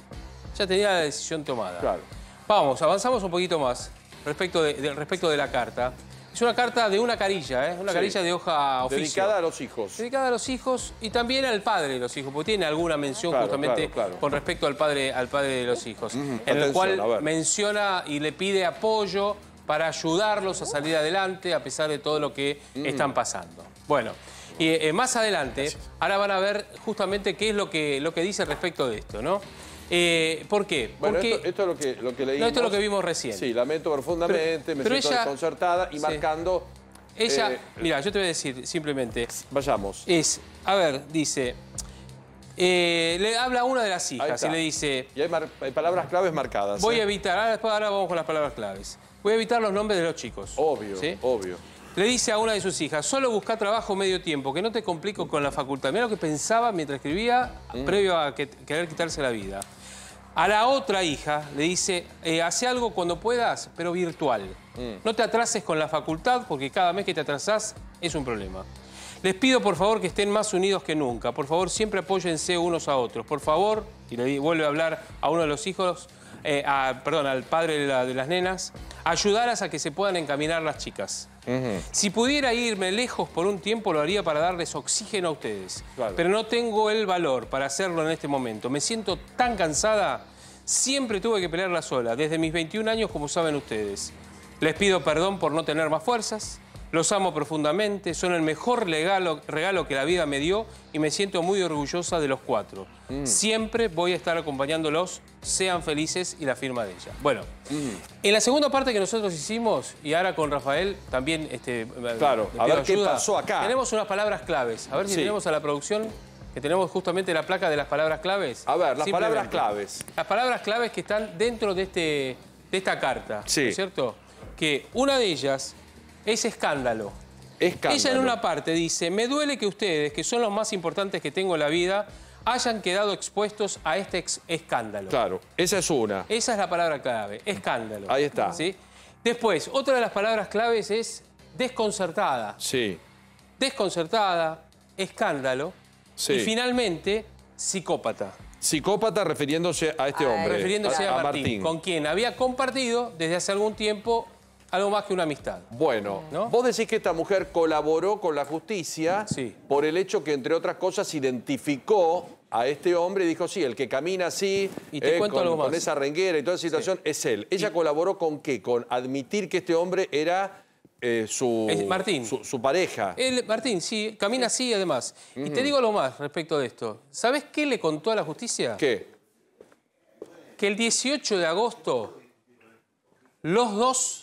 ya tenía la decisión tomada. Claro. Vamos, avanzamos un poquito más respecto de, respecto de la carta. Es una carta de una carilla, ¿eh? una carilla de hoja oficial. Dedicada a los hijos. Dedicada a los hijos y también al padre de los hijos, porque tiene alguna mención justamente con respecto al padre, al padre de los hijos, en cual menciona y le pide apoyo para ayudarlos a salir adelante a pesar de todo lo que mm. están pasando. Bueno, y eh, más adelante, ahora van a ver justamente qué es lo que, lo que dice respecto de esto, ¿no? Eh, ¿Por qué? Bueno, Porque... esto, es lo que, lo que No, esto es lo que vimos recién. Sí, lamento profundamente, me siento desconcertada y marcando... Ella, eh, mira, yo te voy a decir simplemente... Vayamos. Es, a ver, dice... Eh, le habla una de las hijas y le dice... Y hay, palabras claves marcadas. Voy a evitar, ahora, ahora vamos con las palabras claves. Voy a evitar los nombres de los chicos. Obvio, obvio le dice a una de sus hijas, solo busca trabajo medio tiempo, que no te complico con la facultad. Mira lo que pensaba mientras escribía, previo a querer quitarse la vida. A la otra hija le dice, eh, hace algo cuando puedas, pero virtual. No te atrases con la facultad, porque cada mes que te atrasás es un problema. Les pido, por favor, que estén más unidos que nunca. Por favor, siempre apóyense unos a otros. Por favor, y le vuelve a hablar a uno de los hijos, eh, perdón, al padre de, las nenas, ayudaras a que se puedan encaminar las chicas. Si pudiera irme lejos por un tiempo, lo haría para darles oxígeno a ustedes. Pero no tengo el valor para hacerlo en este momento. Me siento tan cansada. Siempre tuve que pelearla sola, desde mis 21 años, como saben ustedes. Les pido perdón por no tener más fuerzas. Los amo profundamente, son el mejor regalo, que la vida me dio y me siento muy orgullosa de los cuatro. Mm. Siempre voy a estar acompañándolos, sean felices y la firma de ella. Bueno, mm. en la segunda parte que nosotros hicimos, y ahora con Rafael también... Este, eh, claro, a ver qué pasó acá. Tenemos unas palabras claves, a ver si tenemos a la producción que tenemos justamente la placa de las palabras claves. A ver, las palabras claves. Las palabras claves que están dentro de, este, de esta carta, sí. ¿no es cierto? Que una de ellas es escándalo. Escándalo. Ella en una parte dice, me duele que ustedes, que son los más importantes que tengo en la vida, hayan quedado expuestos a este escándalo. Claro, esa es una. Esa es la palabra clave, escándalo. Ahí está. ¿Sí? Después, otra de las palabras claves es desconcertada. Sí. Desconcertada, escándalo. Sí. Y finalmente, psicópata. Psicópata refiriéndose a este ah, hombre. Refiriéndose a, a, Martín, con quien había compartido desde hace algún tiempo algo más que una amistad. Bueno, ¿no? vos decís que esta mujer colaboró con la justicia por el hecho que, entre otras cosas, identificó a este hombre y dijo, sí, el que camina así, y te eh, cuento con, esa renguera y toda esa situación, es él. ¿Ella colaboró con qué? Con admitir que este hombre era eh, su, Martín. Su, pareja. El, Martín, sí, camina así además. Y te digo lo más respecto de esto. ¿Sabes qué le contó a la justicia? ¿Qué? Que el 18 de agosto los dos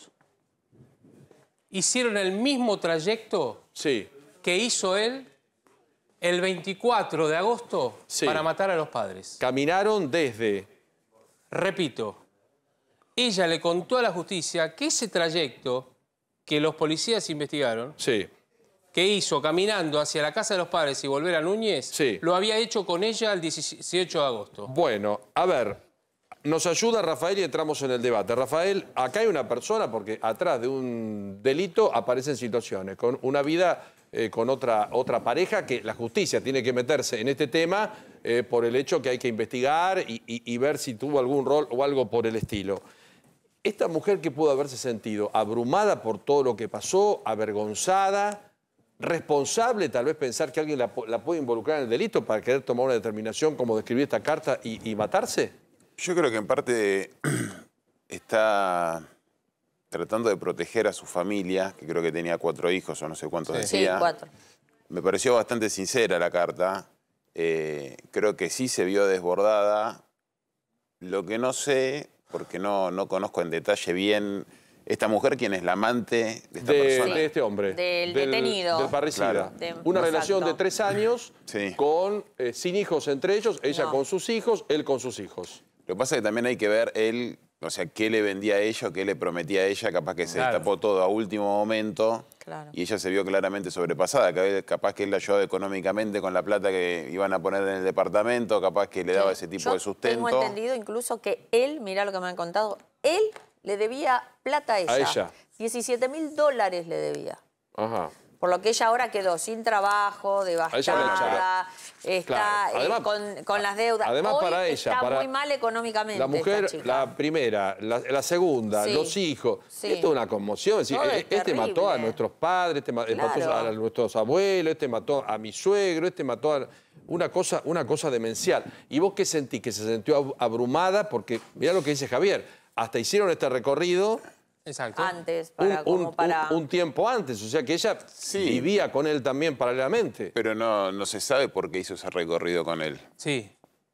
hicieron el mismo trayecto sí. que hizo él el 24 de agosto para matar a los padres. Caminaron desde... Repito, ella le contó a la justicia que ese trayecto que los policías investigaron, sí. que hizo caminando hacia la casa de los padres y volver a Núñez, lo había hecho con ella el 18 de agosto. Bueno, a ver, nos ayuda Rafael y entramos en el debate. Rafael, acá hay una persona, porque atrás de un delito aparecen situaciones, con una vida eh, con otra, otra pareja, que la justicia tiene que meterse en este tema eh, por el hecho que hay que investigar y, ver si tuvo algún rol o algo por el estilo. Esta mujer que pudo haberse sentido abrumada por todo lo que pasó, avergonzada, responsable tal vez pensar que alguien la, puede involucrar en el delito para querer tomar una determinación como describir esta carta y matarse. Yo creo que en parte está tratando de proteger a su familia, que creo que tenía cuatro hijos o no sé cuántos decía. Sí, cuatro. Me pareció bastante sincera la carta. Eh, creo que sí se vio desbordada. Lo que no sé, porque no, no conozco en detalle bien esta mujer quien es la amante de esta persona. De este hombre. Del, detenido. Del Una relación de tres años con eh, sin hijos entre ellos, ella con sus hijos, él con sus hijos. Lo que pasa es que también hay que ver él, o sea, qué le vendía a ella qué le prometía a ella, capaz que se destapó todo a último momento y ella se vio claramente sobrepasada, capaz que él la ayudaba económicamente con la plata que iban a poner en el departamento, capaz que le daba ese tipo de sustento. Tengo entendido incluso que él, mirá lo que me han contado, él le debía plata a ella. A ella. 17 mil dólares le debía. Ajá. Por lo que ella ahora quedó sin trabajo, de devastada, está eh, con, las deudas. Además, para ella. Está muy mal económicamente. La mujer, la primera, la, segunda, los hijos. Esto es una conmoción. Eh, este mató a nuestros padres, este, este mató a nuestros abuelos, este mató a mi suegro, este mató a. Una cosa, una cosa demencial. ¿Y vos qué sentís? Que se sintió abrumada porque, mira lo que dice Javier, hasta hicieron este recorrido Exacto. antes, para, un, como para... Un, tiempo antes, o sea que ella vivía con él también paralelamente. Pero no, no se sabe por qué hizo ese recorrido con él. Sí,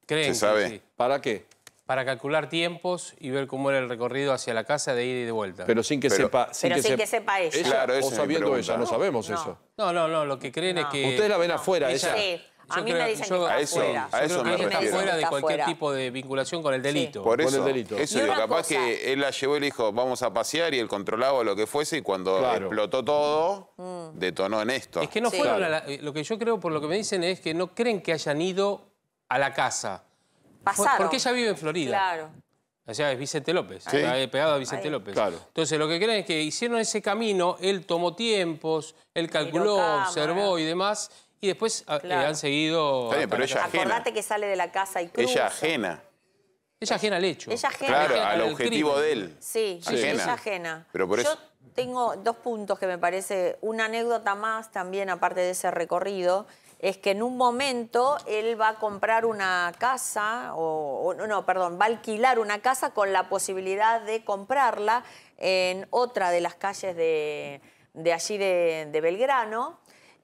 creen. ¿Se sabe? ¿Para qué? Para calcular tiempos y ver cómo era el recorrido hacia la casa de ida y de vuelta. Pero sin que sepa... Sin pero que sin sepa eso o sabiendo ella, no sabemos eso. No, no, no, lo que creen es que... Ustedes la ven afuera, ella a mí me dicen que está a eso, A eso me refiero. Está fuera de cualquier tipo de vinculación con el delito. Por eso, eso capaz que él la llevó y le dijo, vamos a pasear, y él controlaba lo que fuese, y cuando explotó todo, mm. detonó en esto. Es que no fueron a la, eh, Lo que yo creo, por lo que me dicen, es que no creen que hayan ido a la casa. Pasaron. Porque ella vive en Florida. Claro. O sea, es Vicente López, eh, pegado a Vicente López. Claro. Entonces, lo que creen es que hicieron ese camino, él tomó tiempos, él calculó, observó y demás, y después ah, eh, han seguido... pero Acordate que sale de la casa y cruza. Ella ajena. Ella ajena al hecho. Ella ajena. Claro, al, objetivo de él. Sí, ella ajena. Yo tengo dos puntos que me parece... Una anécdota más también, aparte de ese recorrido, es que en un momento él va a comprar una casa, o, o no, perdón, va a alquilar una casa con la posibilidad de comprarla en otra de las calles de, allí de, de Belgrano.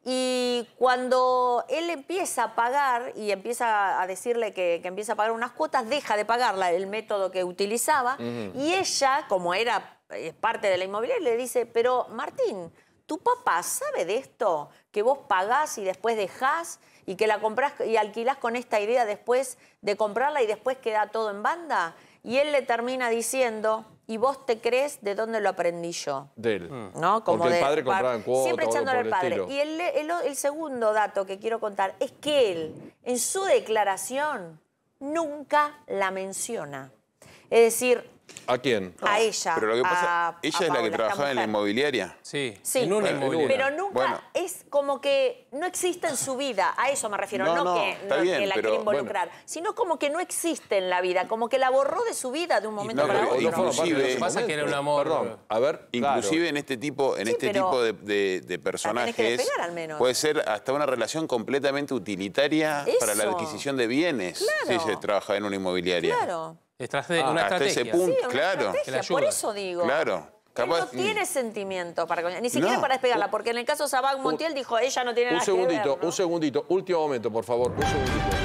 Y cuando él empieza a pagar y empieza a decirle que, empieza a pagar unas cuotas, deja de pagarla, el método que utilizaba. Y ella, como era eh, parte de la inmobiliaria, le dice, pero Martín, ¿tu papá sabe de esto? Que vos pagás y después dejás y que la compras y alquilás con esta idea después de comprarla y después queda todo en banda. Y él le termina diciendo, y vos te crees de dónde lo aprendí yo. De él. Mm. ¿No? Como Porque el padre compraba en cuotas. Siempre echándole al padre. Y el segundo dato que quiero contar es que él, en su declaración, nunca la menciona. Es decir, ¿A quién? A ella. Pero lo que pasa, ella es la que trabajaba en la inmobiliaria. Sí, sí. En una inmobiliaria. Pero nunca es como que no existe en su vida, a eso me refiero, no, que, la quiere involucrar, sino como que no existe en la vida, como que la borró de su vida de un momento para otro. Inclusive, pasa que era un amor. a ver, inclusive en este tipo, en este tipo de, personajes al puede ser hasta una relación completamente utilitaria para la adquisición de bienes claro. si se trabaja en una inmobiliaria. Claro de ah, una estrategia. ese punto, claro. por eso digo. Claro. no tiene mm. sentimiento para ni siquiera para despegarla, porque en el caso de Sabag Montiel dijo, ella no tiene un segundito, que ver, Un segundito, último momento, por favor, un segundito.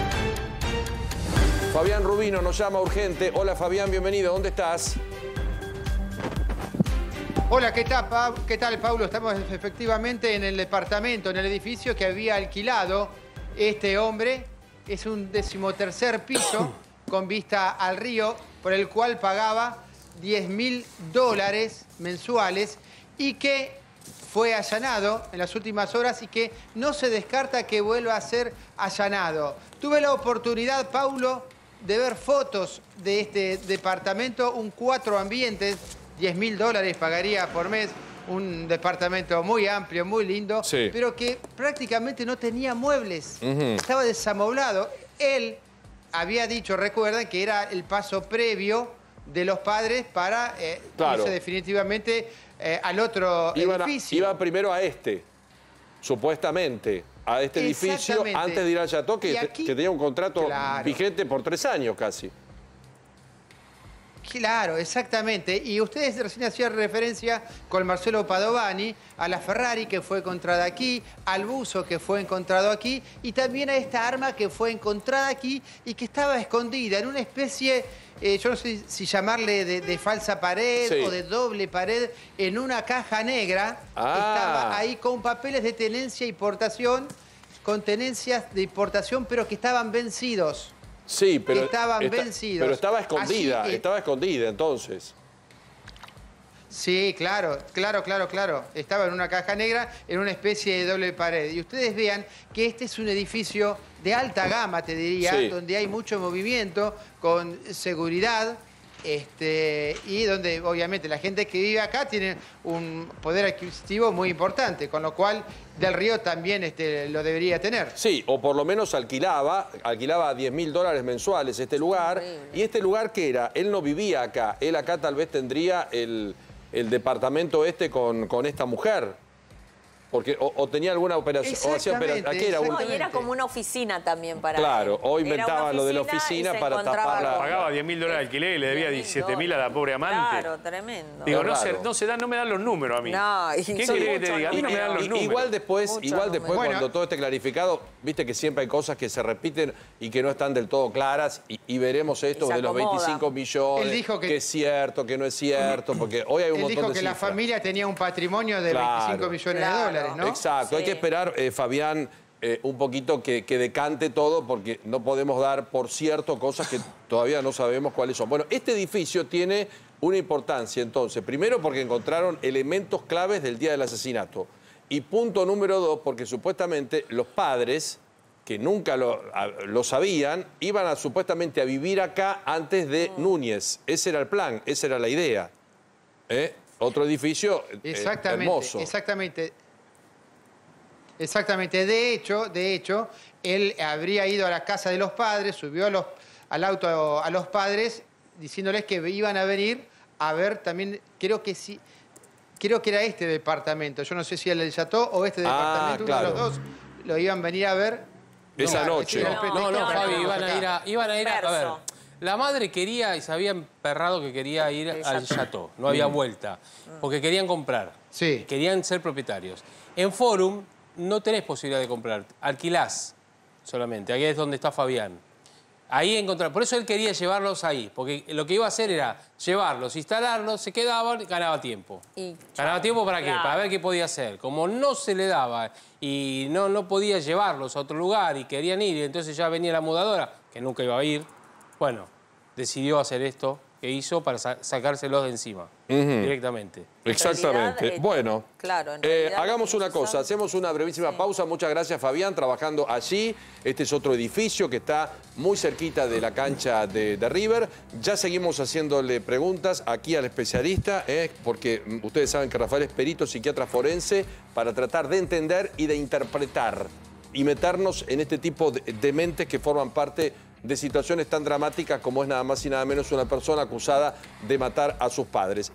Fabián Rubino nos llama urgente. Hola Fabián, bienvenido, ¿dónde estás? Hola, ¿qué tal, ¿qué tal, Paulo? Estamos efectivamente en el departamento, en el edificio que había alquilado este hombre. Es un decimotercer piso con vista al río, por el cual pagaba 10 mil dólares mensuales y que fue allanado en las últimas horas y que no se descarta que vuelva a ser allanado. Tuve la oportunidad, Paulo, de ver fotos de este departamento, un cuatro ambientes, 10 mil dólares pagaría por mes, un departamento muy amplio, muy lindo, pero que prácticamente no tenía muebles, estaba desamoblado. Él había dicho, recuerden, que era el paso previo de los padres para eh, irse definitivamente eh, al otro edificio. iba primero a este, supuestamente, a este edificio antes de ir al Chateau, que, tenía un contrato vigente por tres años casi. Claro, exactamente. Y ustedes recién hacían referencia con Marcelo Padovani a la Ferrari que fue encontrada aquí, al buzo que fue encontrado aquí y también a esta arma que fue encontrada aquí y que estaba escondida en una especie, eh, yo no sé si llamarle de, falsa pared o de doble pared, en una caja negra. que ah. Estaba ahí con papeles de tenencia y portación, con tenencias de importación pero que estaban vencidos. Sí, pero estaba escondida, estaba escondida entonces. Sí, claro, claro, claro, claro. Estaba en una caja negra, en una especie de doble pared. Y ustedes vean que este es un edificio de alta gama, te diría, donde hay mucho movimiento, con seguridad, este, y donde obviamente la gente que vive acá tiene un poder adquisitivo muy importante, con lo cual Del Río también este, lo debería tener. Sí, o por lo menos alquilaba, alquilaba 10 mil dólares mensuales este lugar. y este lugar que era, él no vivía acá, él acá tal vez tendría el, departamento este con, con esta mujer. Porque o, tenía alguna operación, o hacía operación. era, y era como una oficina también para. Claro, o inventaba lo de la oficina para tapar Pagaba 10 mil dólares de alquiler y le debía 17 mil a la pobre amante. Claro, tremendo. Digo, no se, dan, no me dan los números a mí. No, ¿Qué querés que te diga? A mí no me dan los números. Igual después, igual después cuando todo esté clarificado, viste que siempre hay cosas que se repiten y que no están del todo claras y, veremos esto de los 25 millones. Él dijo que... es cierto, que no es cierto, porque hoy hay un Él montón dijo que la familia tenía un patrimonio de 25 millones de dólares. Exacto, hay que esperar, eh, Fabián, eh, un poquito que, decante todo porque no podemos dar por cierto cosas que todavía no sabemos cuáles son. Bueno, este edificio tiene una importancia entonces, primero porque encontraron elementos claves del día del asesinato y punto número dos porque supuestamente los padres que nunca lo, lo sabían, iban a, supuestamente a vivir acá antes de mm. Núñez. Ese era el plan, esa era la idea. ¿Eh? Otro edificio exactamente, hermoso. Exactamente. Exactamente. De hecho, de hecho, él habría ido a la casa de los padres, subió al auto a los padres diciéndoles que iban a venir a ver también, creo que sí, creo que era este departamento. Yo no sé si era el Chateau o este ah, departamento, los dos lo iban a venir a ver. Esa noche. No, no, Fabi, iban a ir a, ver. La madre quería y se había emperrado que quería ir al Chateau. No había mm. vuelta. Porque querían comprar. Querían ser propietarios. En Forum no tenés posibilidad de comprar, alquilás solamente. Ahí es donde está Fabián. Ahí encontrar. Por eso él quería llevarlos ahí, porque lo que iba a hacer era llevarlos, instalarlos, se quedaban, ganaba tiempo. ¿Ganaba tiempo para qué? Para ver qué podía hacer. Como no se le daba y no, no podía llevarlos a otro lugar y querían ir, y entonces ya venía la mudadora, que nunca iba a ir, bueno, decidió hacer esto que hizo para sacárselos de encima, directamente. Exactamente. Eh, bueno, eh, hagamos una cosa, hacemos una brevísima pausa. Muchas gracias, Fabián, trabajando allí. Este es otro edificio que está muy cerquita de la cancha de, River. Ya seguimos haciéndole preguntas aquí al especialista, eh, porque mm, ustedes saben que Rafael es perito psiquiatra forense para tratar de entender y de interpretar y meternos en este tipo de mentes que forman parte de situaciones tan dramáticas como es nada más y nada menos una persona acusada de matar a sus padres.